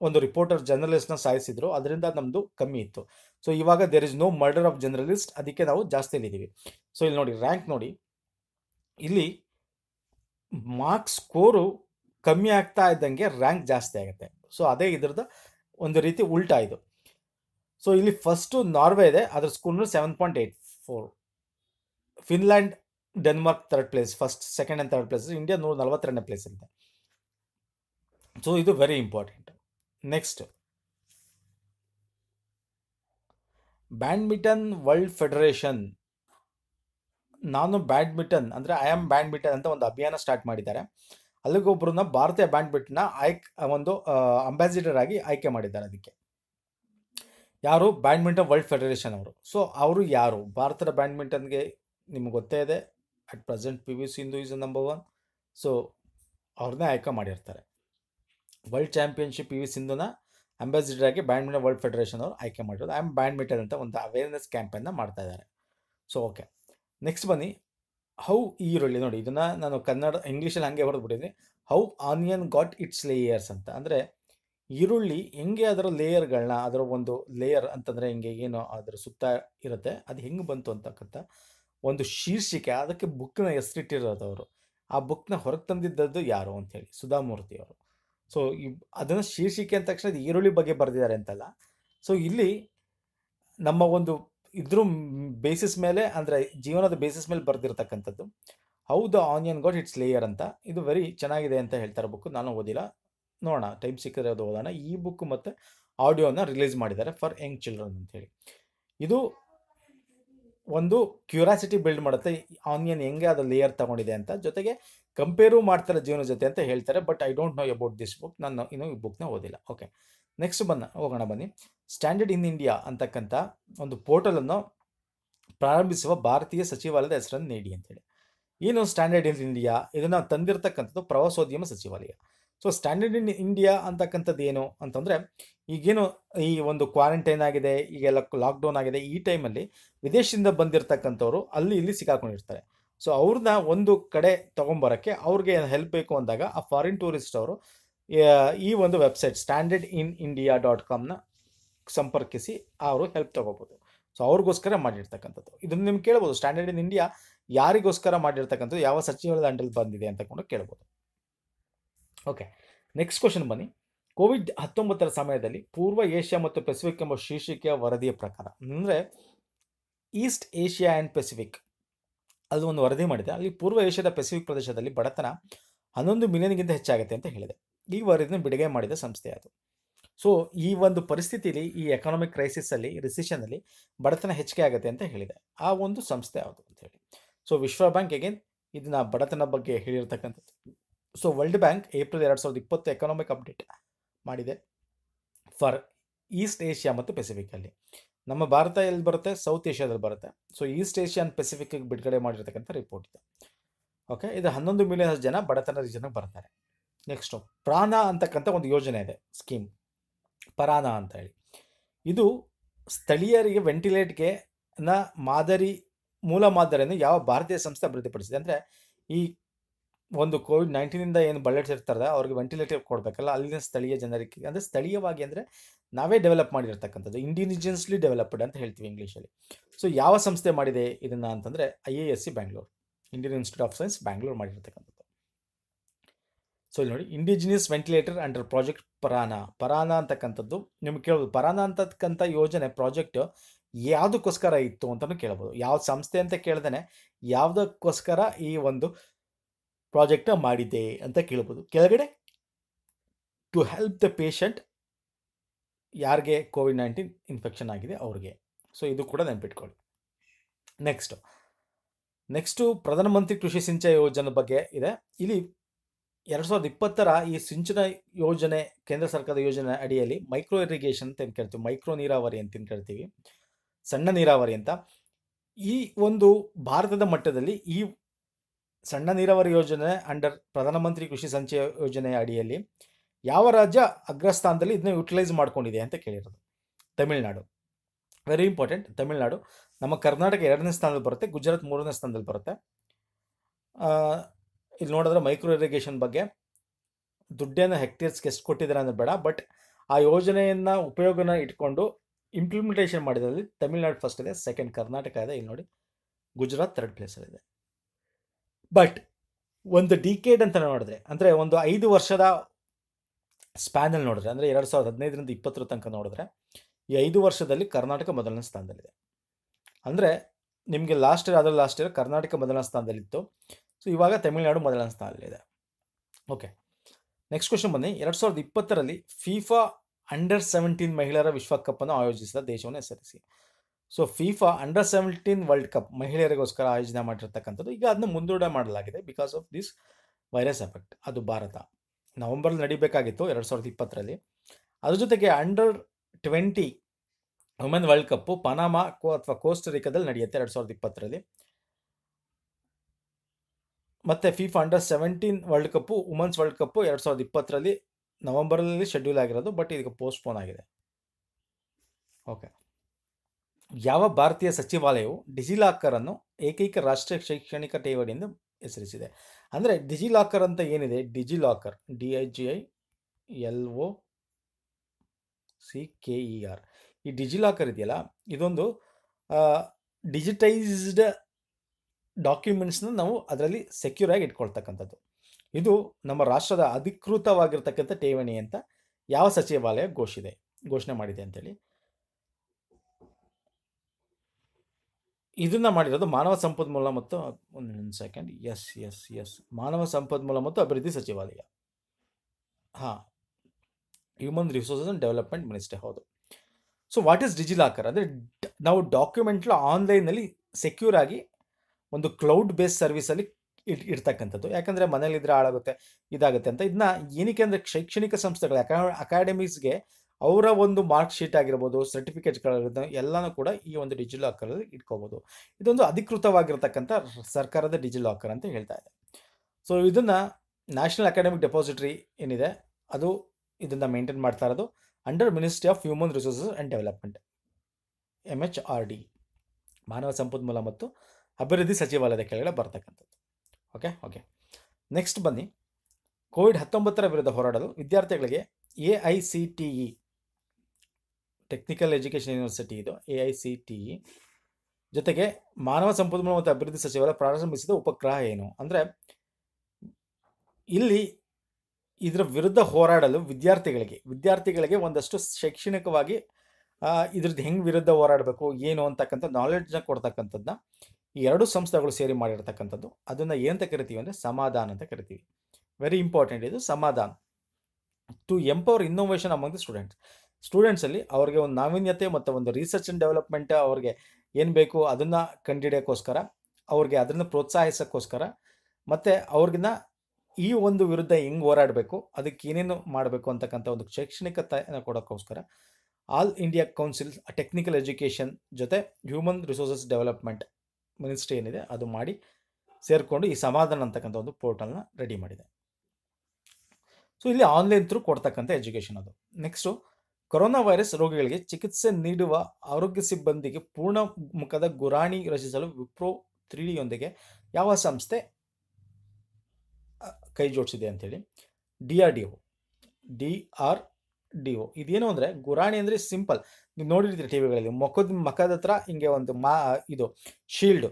ಒಂದು ರಿಪೋರ್ಟರ್ ಜರ್ನಲಿಸ್ಟ್ನ ಸಾಯಿಸಿದ್ರು ಅದರಿಂದ ನಮ್ಮದು ಕಮ್ಮಿ ಇತ್ತು ಸೊ ಇವಾಗ there is no murder of journalist ಅದಕ್ಕೆ ನಾವು ಜಾಸ್ತಿಯಲ್ಲಿದ್ದೀವಿ ಸೊ ಇಲ್ಲಿ ನೋಡಿ ರ್ಯಾಂಕ್ ನೋಡಿ ಇಲ್ಲಿ ಮಾರ್ಕ್ಸ್ ಸ್ಕೋರು ಕಮ್ಮಿ ಆಗ್ತಾ ಇದ್ದಂಗೆ ರ್ಯಾಂಕ್ ಜಾಸ್ತಿ ಆಗುತ್ತೆ ಸೊ ಅದೇ ಇದ್ರದ್ದು ಒಂದು ರೀತಿ ಉಲ್ಟಾ ಇದು ಸೊ ಇಲ್ಲಿ ಫಸ್ಟು ನಾರ್ವೆ ಇದೆ ಅದ್ರ ಸ್ಕೂಲ್ನು seven point eight four Finland Denmark third place first second and third place India ನೂರ ನಲವತ್ತೆರಡನೇ ಪ್ಲೇಸ್ ಇರುತ್ತೆ ಸೊ ಇದು very important next badminton world federation ನಾನು ಬ್ಯಾಡ್ಮಿಂಟನ್ ಅಂದರೆ ಐ ಆಮ್ ಬ್ಯಾಡ್ಮಿಂಟನ್ ಅಂತ ಒಂದು ಅಭಿಯಾನ ಸ್ಟಾರ್ಟ್ ಮಾಡಿದ್ದಾರೆ ಅಲ್ಲಿಗೊಬ್ಬರನ್ನ ಭಾರತೀಯ ಬ್ಯಾಡ್ಮಿಂಟನ್ನ ಆಯ್ಕೆ ಒಂದು ಅಂಬಾಸಿಡರ್ ಆಗಿ ಆಯ್ಕೆ ಮಾಡಿದ್ದಾರೆ ಅದಕ್ಕೆ ಯಾರು ಬ್ಯಾಡ್ಮಿಂಟನ್ ವರ್ಲ್ಡ್ ಫೆಡರೇಷನ್ ಅವರು ಸೊ ಅವರು ಯಾರು ಭಾರತದ ಬ್ಯಾಡ್ಮಿಂಟನ್ಗೆ ನಿಮ್ಗೆ ಗೊತ್ತೇ ಇದೆ at present P V Sindhu is number one so ಅವ್ರನ್ನೇ ಆಯ್ಕೆ ಮಾಡಿರ್ತಾರೆ ವರ್ಲ್ಡ್ ಚಾಂಪಿಯನ್ಶಿಪ್ ಪಿ ವಿ ಸಿಂಧುನ ಅಂಬಾಸಿಡರ್ ಆಗಿ ಬ್ಯಾಡ್ಮಿಂಟನ್ ವರ್ಲ್ಡ್ ಫೆಡರೇಷನ್ ಅವರು ಆಯ್ಕೆ ಮಾಡಿರೋದು ಐ ಆಮ್ ಬ್ಯಾಡ್ಮಿಂಟನ್ ಅಂತ ಒಂದು ಅವೇರ್ನೆಸ್ ಕ್ಯಾಂಪೇನ್ನ ಮಾಡ್ತಾ ಇದ್ದಾರೆ ಸೊ ಓಕೆ ನೆಕ್ಸ್ಟ್ ಬನ್ನಿ ಹೌ ಈರುಳ್ಳಿ ನೋಡಿ ಇದನ್ನು ನಾನು ಕನ್ನಡ ಇಂಗ್ಲೀಷಲ್ಲಿ ಹಾಗೆ ಬಿಟ್ಟಿದ್ದೀನಿ how onion got its layers ಅಂತ ಅಂದರೆ ಈರುಳ್ಳಿ ಹೆಂಗೆ ಅದರ ಲೇಯರ್ಗಳನ್ನ ಅದರ ಒಂದು ಲೇಯರ್ ಅಂತಂದರೆ ಹಿಂಗೆ ಏನು ಅದರ ಸುತ್ತ ಇರುತ್ತೆ ಅದು ಹೆಂಗೆ ಬಂತು ಅಂತಕ್ಕಂಥ ಒಂದು ಶೀರ್ಷಿಕೆ ಅದಕ್ಕೆ ಬುಕ್ನ ಹೆಸರಿಟ್ಟಿರೋದು ಅವರು ಆ ಬುಕ್ನ ಹೊರಗೆ ತಂದಿದ್ದದ್ದು ಯಾರು ಅಂಥೇಳಿ ಸುಧಾಮೂರ್ತಿಯವರು ಸೊ ಈ ಅದನ್ನು ಶೀರ್ಷಿಕೆ ಅಂದ ತಕ್ಷಣ ಈರುಳ್ಳಿ ಬಗ್ಗೆ ಬರೆದಿದ್ದಾರೆ ಅಂತಲ್ಲ ಸೊ ಇಲ್ಲಿ ನಮ್ಮ ಒಂದು ಇದ್ರ ಬೇಸಿಸ್ ಮೇಲೆ ಅಂದರೆ ಜೀವನದ ಬೇಸಿಸ್ ಮೇಲೆ ಬರೆದಿರ್ತಕ್ಕಂಥದ್ದು ಹೌದು ಆನಿಯನ್ ಗಾಟ್ ಇಟ್ಸ್ ಲೇಯರ್ ಅಂತ ಇದು ವೆರಿ ಚೆನ್ನಾಗಿದೆ ಅಂತ ಹೇಳ್ತಾರೆ ಬುಕ್ ನಾನು ಓದಿಲ್ಲ ನೋಡೋಣ ಟೈಮ್ ಸಿಕ್ಕಿದ್ರೆ ಅದು ಓದೋಣ ಈ ಬುಕ್ ಮತ್ತು ಆಡಿಯೋನ ರಿಲೀಸ್ ಮಾಡಿದ್ದಾರೆ ಫಾರ್ ಯಂಗ್ ಚಿಲ್ಡ್ರನ್ ಅಂತೇಳಿ ಇದು ಒಂದು ಕ್ಯೂರಾಸಿಟಿ ಬಿಲ್ಡ್ ಮಾಡುತ್ತೆ ಆನಿಯನ್ ಹೆಂಗೆ ಅದು ಲೇಯರ್ ತಗೊಂಡಿದೆ ಅಂತ ಜೊತೆಗೆ ಕಂಪೇರು ಮಾಡ್ತಾರೆ ಜೀವನ ಜೊತೆ ಅಂತ ಹೇಳ್ತಾರೆ but I don't know about this book ನಾನು ಇನ್ನೂ ಈ ಬುಕ್ನ ಓದಿಲ್ಲ ಓಕೆ ನೆಕ್ಸ್ಟ್ ಬನ್ನ ಹೋಗೋಣ ಬನ್ನಿ ಸ್ಟ್ಯಾಂಡರ್ಡ್ ಇನ್ ಇಂಡಿಯಾ ಅಂತಕ್ಕಂಥ ಒಂದು ಪೋರ್ಟಲನ್ನು ಪ್ರಾರಂಭಿಸುವ ಭಾರತೀಯ ಸಚಿವಾಲಯದ ಹೆಸರನ್ನು ನೀಡಿ ಅಂತೇಳಿ ಏನು ಸ್ಟ್ಯಾಂಡರ್ಡ್ ಇನ್ ಇಂಡಿಯಾ ಇದನ್ನು ತಂದಿರತಕ್ಕಂಥದ್ದು ಪ್ರವಾಸೋದ್ಯಮ ಸಚಿವಾಲಯ ಸೊ ಸ್ಟ್ಯಾಂಡರ್ಡ್ ಇನ್ ಇಂಡಿಯಾ ಅಂತಕ್ಕಂಥದ್ದು ಏನು ಅಂತಂದರೆ ಈಗೇನು ಈ ಒಂದು ಕ್ವಾರಂಟೈನ್ ಆಗಿದೆ ಈಗೆಲ್ಲ ಲಾಕ್ಡೌನ್ ಆಗಿದೆ ಈ ಟೈಮಲ್ಲಿ ವಿದೇಶದಿಂದ ಬಂದಿರತಕ್ಕಂಥವ್ರು ಅಲ್ಲಿ ಇಲ್ಲಿ ಸಿಕ್ಕಾಕೊಂಡಿರ್ತಾರೆ ಸೊ ಅವ್ರನ್ನ ಒಂದು ಕಡೆ ತೊಗೊಂಬರೋಕ್ಕೆ ಅವ್ರಿಗೆ ಹೆಲ್ಪ್ ಬೇಕು ಅಂದಾಗ ಆ ಫಾರಿನ್ ಟೂರಿಸ್ಟ್ ಅವರು ಈ ಒಂದು website standard in India dot ಕಾಮ್ನ ಸಂಪರ್ಕಿಸಿ ಅವರು ಹೆಲ್ಪ್ ತೊಗೋಬೋದು ಸೊ ಅವ್ರಿಗೋಸ್ಕರ ಮಾಡಿರ್ತಕ್ಕಂಥದ್ದು ಇದನ್ನು ನಿಮ್ಗೆ ಕೇಳ್ಬೋದು ಸ್ಟ್ಯಾಂಡರ್ಡ್ ಇನ್ ಇಂಡಿಯಾ ಯಾರಿಗೋಸ್ಕರ ಮಾಡಿರ್ತಕ್ಕಂಥದ್ದು ಯಾವ ಸಚಿವಾಲಯದ ಅಂಡಲ್ಲಿ ಬಂದಿದೆ ಅಂತ ಕೂಡ ಕೇಳ್ಬೋದು ಓಕೆ ನೆಕ್ಸ್ಟ್ ಕ್ವಶನ್ ಬನ್ನಿ ಕೋವಿಡ್ ಹತ್ತೊಂಬತ್ತರ ಸಮಯದಲ್ಲಿ ಪೂರ್ವ ಏಷ್ಯಾ ಮತ್ತು ಪೆಸಿಫಿಕ್ ಎಂಬ ಶೀರ್ಷಿಕೆಯ ವರದಿಯ ಪ್ರಕಾರ ಅಂದರೆ ಈಸ್ಟ್ ಏಷ್ಯಾ ಆ್ಯಂಡ್ ಪೆಸಿಫಿಕ್ ಅದು ಒಂದು ವರದಿ ಮಾಡಿದೆ ಅಲ್ಲಿ ಪೂರ್ವ ಏಷ್ಯಾದ ಪೆಸಿಫಿಕ್ ಪ್ರದೇಶದಲ್ಲಿ ಬಡತನ ಹನ್ನೊಂದು ಮಿಲಿಯನ್ಗಿಂತ ಹೆಚ್ಚಾಗುತ್ತೆ ಅಂತ ಹೇಳಿದೆ ಈ ವರದಿನ ಬಿಡುಗಡೆ ಮಾಡಿದ ಸಂಸ್ಥೆ ಅದು ಸೊ ಈ ಒಂದು ಪರಿಸ್ಥಿತಿಯಲ್ಲಿ ಈ ಎಕನಾಮಿಕ್ ಕ್ರೈಸಿಸಲ್ಲಿ ರಿಸಿಷನಲ್ಲಿ ಬಡತನ ಹೆಚ್ಚಿಗೆ ಆಗುತ್ತೆ ಅಂತ ಹೇಳಿದೆ ಆ ಒಂದು ಸಂಸ್ಥೆ ಯಾವುದು ಅಂತ ಹೇಳಿ ಸೊ ವಿಶ್ವ ಬ್ಯಾಂಕ್ ಎಗೇನ್ ಇದನ್ನ ಬಡತನ ಬಗ್ಗೆ ಹೇಳಿರ್ತಕ್ಕಂಥದ್ದು ಸೊ ವರ್ಲ್ಡ್ ಬ್ಯಾಂಕ್ ಏಪ್ರಿಲ್ ಎರಡು ಸಾವಿರದ ಇಪ್ಪತ್ತು ಎಕನಾಮಿಕ್ ಅಪ್ಡೇಟ್ ಮಾಡಿದೆ ಫಾರ್ ಈಸ್ಟ್ ಏಷ್ಯಾ ಮತ್ತು ಪೆಸಿಫಿಕಲ್ಲಿ ನಮ್ಮ ಭಾರತ ಎಲ್ಲಿ ಬರುತ್ತೆ ಸೌತ್ ಏಷ್ಯಾದಲ್ಲಿ ಬರುತ್ತೆ ಸೊ ಈಸ್ಟ್ ಏಷ್ಯಾ ಅಂಡ್ ಪೆಸಿಫಿಕ್ಗೆ ಬಿಡುಗಡೆ ಮಾಡಿರ್ತಕ್ಕಂಥ ರಿಪೋರ್ಟ್ ಇದೆ ಓಕೆ ಇದು ಹನ್ನೊಂದು ಮಿಲಿಯನ್ ಜನ ಬಡತನ ರೀಜನ್ಗೆ ಬರ್ತಾರೆ ನೆಕ್ಸ್ಟು ಪ್ರಾಣ ಅಂತಕ್ಕಂಥ ಒಂದು ಯೋಜನೆ ಇದೆ ಸ್ಕೀಮ್ ಪರಾನ ಅಂತ ಹೇಳಿ ಇದು ಸ್ಥಳೀಯರಿಗೆ ವೆಂಟಿಲೇಟ್ಗೆ ನ ಮಾದರಿ ಮೂಲ ಮಾದರಿಯನ್ನು ಯಾವ ಭಾರತೀಯ ಸಂಸ್ಥೆ ಅಭಿವೃದ್ಧಿಪಡಿಸಿದೆ ಅಂದರೆ ಈ ಒಂದು ಕೋವಿಡ್ ನೈನ್ಟೀನಿಂದ ಏನು ಇರ್ತಾರೆ ಅವ್ರಿಗೆ ವೆಂಟಿಲೇಟರ್ ಕೊಡಬೇಕಲ್ಲ ಅಲ್ಲಿನ ಸ್ಥಳೀಯ ಜನರಿಗೆ ಅಂದರೆ ಸ್ಥಳೀಯವಾಗಿ ಅಂದರೆ ನಾವೇ ಡೆವಲಪ್ ಮಾಡಿರ್ತಕ್ಕಂಥದ್ದು ಇಂಡಿನಿಜಿಯನ್ಸ್ಲಿ ಡೆವಲಪ್ಡ್ ಅಂತ ಹೇಳ್ತೀವಿ ಇಂಗ್ಲೀಷಲ್ಲಿ ಸೊ ಯಾವ ಸಂಸ್ಥೆ ಮಾಡಿದೆ ಇದನ್ನು ಅಂತಂದರೆ I A S C Bangalore Indian Institute of Science Bangalore ಮಾಡಿರ್ತಕ್ಕಂಥದ್ದು ಸೊ ಇಲ್ಲಿ ನೋಡಿ indigenous ventilator under project Prana Prana ಅಂತಕ್ಕಂಥದ್ದು ನಿಮ್ಗೆ ಕೇಳ್ಬೋದು ಪರಾನ ಅಂತಕ್ಕಂಥ ಯೋಜನೆ ಪ್ರಾಜೆಕ್ಟ್ ಯಾವುದಕ್ಕೋಸ್ಕರ ಇತ್ತು ಅಂತಲೂ ಕೇಳ್ಬೋದು ಯಾವ ಸಂಸ್ಥೆ ಅಂತ ಕೇಳ್ದೇನೆ ಯಾವುದಕ್ಕೋಸ್ಕರ ಈ ಒಂದು ಪ್ರಾಜೆಕ್ಟ್ನ ಮಾಡಿದೆ ಅಂತ ಕೇಳ್ಬೋದು ಕೆಳಗಡೆ ಟು ಹೆಲ್ಪ್ ದ ಪೇಷಂಟ್ ಯಾರಿಗೆ ಕೋವಿಡ್ ನೈನ್ಟೀನ್ ಇನ್ಫೆಕ್ಷನ್ ಆಗಿದೆ ಅವ್ರಿಗೆ ಸೊ ಇದು ಕೂಡ ನೆನಪಿಟ್ಕೊಳ್ಳಿ ನೆಕ್ಸ್ಟು ನೆಕ್ಸ್ಟು ಪ್ರಧಾನಮಂತ್ರಿ ಕೃಷಿ ಸಿಂಚಾಯಿ ಯೋಜನೆ ಬಗ್ಗೆ ಇದೆ ಇಲ್ಲಿ ಎರಡು ಸಾವಿರದ ಇಪ್ಪತ್ತರ ಈ ಸಿಂಚನ ಯೋಜನೆ ಕೇಂದ್ರ ಸರ್ಕಾರದ ಯೋಜನೆ ಅಡಿಯಲ್ಲಿ ಮೈಕ್ರೋ ಇರಿಗೇಷನ್ ಅಂತ ಏನು ಕೇಳ್ತೀವಿ ಮೈಕ್ರೋ ನೀರಾವರಿ ಅಂತ ಕೇಳ್ತೀವಿ ಸಣ್ಣ ನೀರಾವರಿ ಅಂತ ಈ ಒಂದು ಭಾರತದ ಮಟ್ಟದಲ್ಲಿ ಈ ಸಣ್ಣ ನೀರಾವರಿ ಯೋಜನೆ ಅಂಡರ್ ಪ್ರಧಾನಮಂತ್ರಿ ಕೃಷಿ ಸಂಚಯ ಯೋಜನೆಯ ಅಡಿಯಲ್ಲಿ ಯಾವ ರಾಜ್ಯ ಅಗ್ರಸ್ಥಾನದಲ್ಲಿ ಇದನ್ನ ಯುಟಿಲೈಸ್ ಮಾಡ್ಕೊಂಡಿದೆ ಅಂತ ಕೇಳಿರೋದು ತಮಿಳ್ನಾಡು ವೆರಿ ಇಂಪಾರ್ಟೆಂಟ್ ತಮಿಳ್ನಾಡು ನಮ್ಮ ಕರ್ನಾಟಕ ಎರಡನೇ ಸ್ಥಾನದಲ್ಲಿ ಬರುತ್ತೆ ಗುಜರಾತ್ ಮೂರನೇ ಸ್ಥಾನದಲ್ಲಿ ಬರುತ್ತೆ ಇಲ್ಲಿ ನೋಡಿದ್ರೆ ಮೈಕ್ರೋ ಇರಿಗೇಷನ್ ಬಗ್ಗೆ ದುಡ್ಡೇನ ಹೆಕ್ಟೇರ್ಸ್ಗೆ ಎಷ್ಟು ಕೊಟ್ಟಿದ್ದಾರೆ ಅನ್ನೋದು ಬೇಡ ಬಟ್ ಆ ಯೋಜನೆಯನ್ನು ಉಪಯೋಗನ ಇಟ್ಕೊಂಡು ಇಂಪ್ಲಿಮೆಂಟೇಷನ್ ಮಾಡಿದಲ್ಲಿ ತಮಿಳ್ನಾಡು ಫಸ್ಟ್ ಇದೆ ಸೆಕೆಂಡ್ ಕರ್ನಾಟಕ ಇದೆ ಇಲ್ಲಿ ನೋಡಿ ಗುಜರಾತ್ ಥರ್ಡ್ ಪ್ಲೇಸಲ್ಲಿದೆ ಬಟ್ ಒಂದು ಡಿಕೇಡ್ ಅಂತ ನೋಡಿದ್ರೆ ಅಂದರೆ ಒಂದು ಐದು ವರ್ಷದ ಸ್ಪ್ಯಾನಲ್ಲಿ ನೋಡಿದ್ರೆ ಅಂದರೆ ಎರಡು ಸಾವಿರದ ಹದಿನೈದರಿಂದ ಇಪ್ಪತ್ತರ ತನಕ ನೋಡಿದ್ರೆ ಈ ಐದು ವರ್ಷದಲ್ಲಿ ಕರ್ನಾಟಕ ಮೊದಲನೇ ಸ್ಥಾನದಲ್ಲಿದೆ ಅಂದರೆ ನಿಮಗೆ ಲಾಸ್ಟ್ ಇಯರ್ ಅದರ ಲಾಸ್ಟ್ ಇಯರ್ ಕರ್ನಾಟಕ ಮೊದಲನೇ ಸ್ಥಾನದಲ್ಲಿತ್ತು ಸೊ ಇವಾಗ ತಮಿಳುನಾಡು ಮೊದಲನೇ ಸ್ಥಾನದಲ್ಲಿದೆ ಓಕೆ ನೆಕ್ಸ್ಟ್ ಕ್ವಶನ್ ಬನ್ನಿ ಎರಡು ಸಾವಿರದ ಇಪ್ಪತ್ತರಲ್ಲಿ ಫಿಫಾ ಅಂಡರ್ ಸೆವೆಂಟೀನ್ ಮಹಿಳೆಯರ ಅನ್ನು ಆಯೋಜಿಸಿದ ದೇಶವನ್ನು ಹೆಸರಿಸಿ so FIFA under seventeen world cup ಮಹಿಳೆಯರಿಗೋಸ್ಕರ ಆಯೋಜನೆ ಮಾಡಿರ್ತಕ್ಕಂಥದ್ದು ಈಗ ಅದನ್ನು ಮುಂದೂಡ ಮಾಡಲಾಗಿದೆ because of this virus effect ಅದು ಭಾರತ ನವಂಬರ್ಲ್ಲಿ ನಡಿಬೇಕಾಗಿತ್ತು ಎರಡು ಸಾವಿರದ ಇಪ್ಪತ್ತರಲ್ಲಿ ಅದ್ರ ಜೊತೆಗೆ under twenty women world cup Panama ಕೋ ಅಥವಾ ಕೋಸ್ಟರಿಕಾದಲ್ಲಿ ನಡೆಯುತ್ತೆ ಎರಡು ಸಾವಿರದ ಇಪ್ಪತ್ತರಲ್ಲಿ ಮತ್ತು FIFA under seventeen world cup women's world cup ಎರಡು ಸಾವಿರದ ಇಪ್ಪತ್ತರಲ್ಲಿ ನವೆಂಬರ್ನಲ್ಲಿ ಶೆಡ್ಯೂಲ್ ಆಗಿರೋದು ಬಟ್ ಇದಕ್ಕೆ ಪೋಸ್ಟ್ಪೋನ್ ಆಗಿದೆ ಓಕೆ ಯಾವ ಭಾರತೀಯ ಸಚಿವಾಲಯವು ಅನ್ನು ಏಕೈಕ ರಾಷ್ಟ್ರೀಯ ಶೈಕ್ಷಣಿಕ ಠೇವಣಿ ಎಂದು ಹೆಸರಿಸಿದೆ ಅಂದರೆ ಡಿಜಿಲಾಕರ್ ಅಂತ ಏನಿದೆ DigiLocker D I G I L O C K E R ಈ ಡಿಜಿಲಾಕರ್ ಇದೆಯಲ್ಲ ಇದೊಂದು ಡಿಜಿಟೈಸ್ಡ್ ಡಾಕ್ಯುಮೆಂಟ್ಸ್ನ ನಾವು ಅದರಲ್ಲಿ ಸೆಕ್ಯೂರ್ ಆಗಿ ಇಟ್ಕೊಳ್ತಕ್ಕಂಥದ್ದು ಇದು ನಮ್ಮ ರಾಷ್ಟ್ರದ ಅಧಿಕೃತವಾಗಿರ್ತಕ್ಕಂಥ ಠೇವಣಿ ಅಂತ ಯಾವ ಸಚಿವಾಲಯ ಘೋಷಿದೆ ಘೋಷಣೆ ಮಾಡಿದೆ ಅಂತೇಳಿ ಇದನ್ನು ಮಾಡಿರೋದು ಮಾನವ ಸಂಪನ್ಮೂಲ ಮತ್ತು ಒಂದು ಸೆಕೆಂಡ್ ಎಸ್ ಎಸ್ ಎಸ್ ಮಾನವ ಸಂಪನ್ಮೂಲ ಮತ್ತು ಅಭಿವೃದ್ಧಿ ಸಚಿವಾಲಯ ಹಾಂ human resources and development minister ಹೌದು ಸೊ ವಾಟ್ ಈಸ್ ಡಿಜಿಲಾಕರ್ ಅಂದರೆ ನಾವು ಡಾಕ್ಯುಮೆಂಟ್ನ ಆನ್ಲೈನಲ್ಲಿ ಸೆಕ್ಯೂರ್ ಆಗಿ ಒಂದು ಕ್ಲೌಡ್ ಬೇಸ್ ಸರ್ವಿಸಲ್ಲಿ ಇಟ್ ಇರ್ತಕ್ಕಂಥದ್ದು ಯಾಕಂದರೆ ಮನೇಲಿದ್ರೆ ಹಾಳಾಗುತ್ತೆ ಇದಾಗುತ್ತೆ ಅಂತ ಇದನ್ನ ಏನಕ್ಕೆ ಅಂದರೆ ಶೈಕ್ಷಣಿಕ ಸಂಸ್ಥೆಗಳು ಅಕಾಡೆಮೀಸ್ಗೆ ಅವರ ಒಂದು ಮಾರ್ಕ್ ಶೀಟ್ ಆಗಿರ್ಬೋದು ಸರ್ಟಿಫಿಕೇಟ್ಗಳಾಗಿರ್ಬೋದು ಎಲ್ಲನೂ ಕೂಡ ಈ ಒಂದು ಡಿಜಿ ಲಾಕರಲ್ಲಿ ಇಟ್ಕೋಬೋದು ಇದೊಂದು ಅಧಿಕೃತವಾಗಿರ್ತಕ್ಕಂಥ ಸರ್ಕಾರದ ಲಾಕರ್ ಅಂತ ಹೇಳ್ತಾ ಇದೆ ಸೊ ಇದನ್ನು ನ್ಯಾಷನಲ್ ಅಕಾಡೆಮಿಕ್ ಡೆಪಾಸಿಟ್ರಿ ಏನಿದೆ ಅದು ಇದನ್ನು ಮೇಂಟೈನ್ ಮಾಡ್ತಾ ಇರೋದು under ministry of human resources and development M H R D ಮಾನವ ಸಂಪನ್ಮೂಲ ಮತ್ತು ಅಭಿವೃದ್ಧಿ ಸಚಿವಾಲಯದ ಕೆಳಗಡೆ ಬರ್ತಕ್ಕಂಥದ್ದು ಓಕೆ ಓಕೆ ನೆಕ್ಸ್ಟ್ ಬನ್ನಿ ಕೋವಿಡ್ ಹತ್ತೊಂಬತ್ತರ ವಿರುದ್ಧ ಹೋರಾಡಲು ವಿದ್ಯಾರ್ಥಿಗಳಿಗೆ A I C T E technical education university ಇದು A I C T E ಜೊತೆಗೆ ಮಾನವ ಸಂಪನ್ಮೂಲ ಮತ್ತು ಅಭಿವೃದ್ಧಿ ಸಚಿವಾಲಯ ಪ್ರಾರಂಭಿಸಿದ ಉಪಗ್ರಹ ಏನು ಅಂದರೆ ಇಲ್ಲಿ ಇದರ ವಿರುದ್ಧ ಹೋರಾಡಲು ವಿದ್ಯಾರ್ಥಿಗಳಿಗೆ ವಿದ್ಯಾರ್ಥಿಗಳಿಗೆ ಒಂದಷ್ಟು ಶೈಕ್ಷಣಿಕವಾಗಿ ಇದ್ರದ್ದು ಹೆಂಗೆ ವಿರುದ್ಧ ಹೋರಾಡಬೇಕು ಏನು ಅಂತಕ್ಕಂಥ ನಾಲೆಡ್ಜ್ನ ಕೊಡ್ತಕ್ಕಂಥದ್ದನ್ನ ಈ ಎರಡು ಸಂಸ್ಥೆಗಳು ಸೇರಿ ಮಾಡಿರ್ತಕ್ಕಂಥದ್ದು ಅದನ್ನು ಏನಂತ ಕರಿತೀವಿ ಅಂದರೆ ಸಮಾಧಾನ ಅಂತ ಕರಿತೀವಿ ವೆರಿ ಇಂಪಾರ್ಟೆಂಟ್ ಇದು Samadhan to empower innovation among the students ಸ್ಟೂಡೆಂಟ್ಸಲ್ಲಿ ಅವ್ರಿಗೆ ಒಂದು ನಾವೀನ್ಯತೆ ಮತ್ತು ಒಂದು ರಿಸರ್ಚ್ ಆ್ಯಂಡ್ ಡೆವಲಪ್ಮೆಂಟ್ ಅವ್ರಿಗೆ ಏನು ಬೇಕು ಅದನ್ನು ಕಂಡುಹಿಡಿಯೋಕ್ಕೋಸ್ಕರ ಅವ್ರಿಗೆ ಅದನ್ನು ಪ್ರೋತ್ಸಾಹಿಸೋಕ್ಕೋಸ್ಕರ ಮತ್ತು ಅವ್ರಿಗಿನ್ನ ಈ ಒಂದು ವಿರುದ್ಧ ಹೆಂಗೆ ಹೋರಾಡಬೇಕು ಅದಕ್ಕೆ ಏನೇನು ಮಾಡಬೇಕು ಅಂತಕ್ಕಂಥ ಒಂದು ಶೈಕ್ಷಣಿಕ ಕೊಡೋಕೋಸ್ಕರ ಕೊಡೋಕ್ಕೋಸ್ಕರ all India council technical education ಜೊತೆ ಹ್ಯೂಮನ್ ರಿಸೋರ್ಸಸ್ ಡೆವಲಪ್ಮೆಂಟ್ ಮಿನಿಸ್ಟ್ರಿ ಏನಿದೆ ಅದು ಮಾಡಿ ಸೇರಿಕೊಂಡು ಈ ಸಮಾಧಾನ ಅಂತಕ್ಕಂಥ ಒಂದು ಪೋರ್ಟಲ್ನ ರೆಡಿ ಮಾಡಿದೆ ಸೊ ಇಲ್ಲಿ ಆನ್ಲೈನ್ ಥ್ರೂ ಕೊಡ್ತಕ್ಕಂಥ ಎಜುಕೇಷನ್ ಅದು ನೆಕ್ಸ್ಟು ಕೊರೋನಾ ವೈರಸ್ ರೋಗಿಗಳಿಗೆ ಚಿಕಿತ್ಸೆ ನೀಡುವ ಆರೋಗ್ಯ ಸಿಬ್ಬಂದಿಗೆ ಪೂರ್ಣ ಮುಖದ ಗುರಾಣಿ ರಚಿಸಲು ವಿಪ್ರೋ ತ್ರೀಡಿಯೊಂದಿಗೆ ಯಾವ ಸಂಸ್ಥೆ ಕೈ ಜೋಡಿಸಿದೆ ಅಂಥೇಳಿ D R D O D R D O ಇದೇನು ಅಂದರೆ ಗುರಾಣಿ ಅಂದರೆ ಸಿಂಪಲ್ ನೀವು ನೋಡಿರ್ತೀರಿ ಟಿ ವಿಗಳಲ್ಲಿ ಮುಖದ ಮಖದ ಹತ್ರ ಹಿಂಗೆ ಒಂದು ಮಾ ಇದು ಶೀಲ್ಡು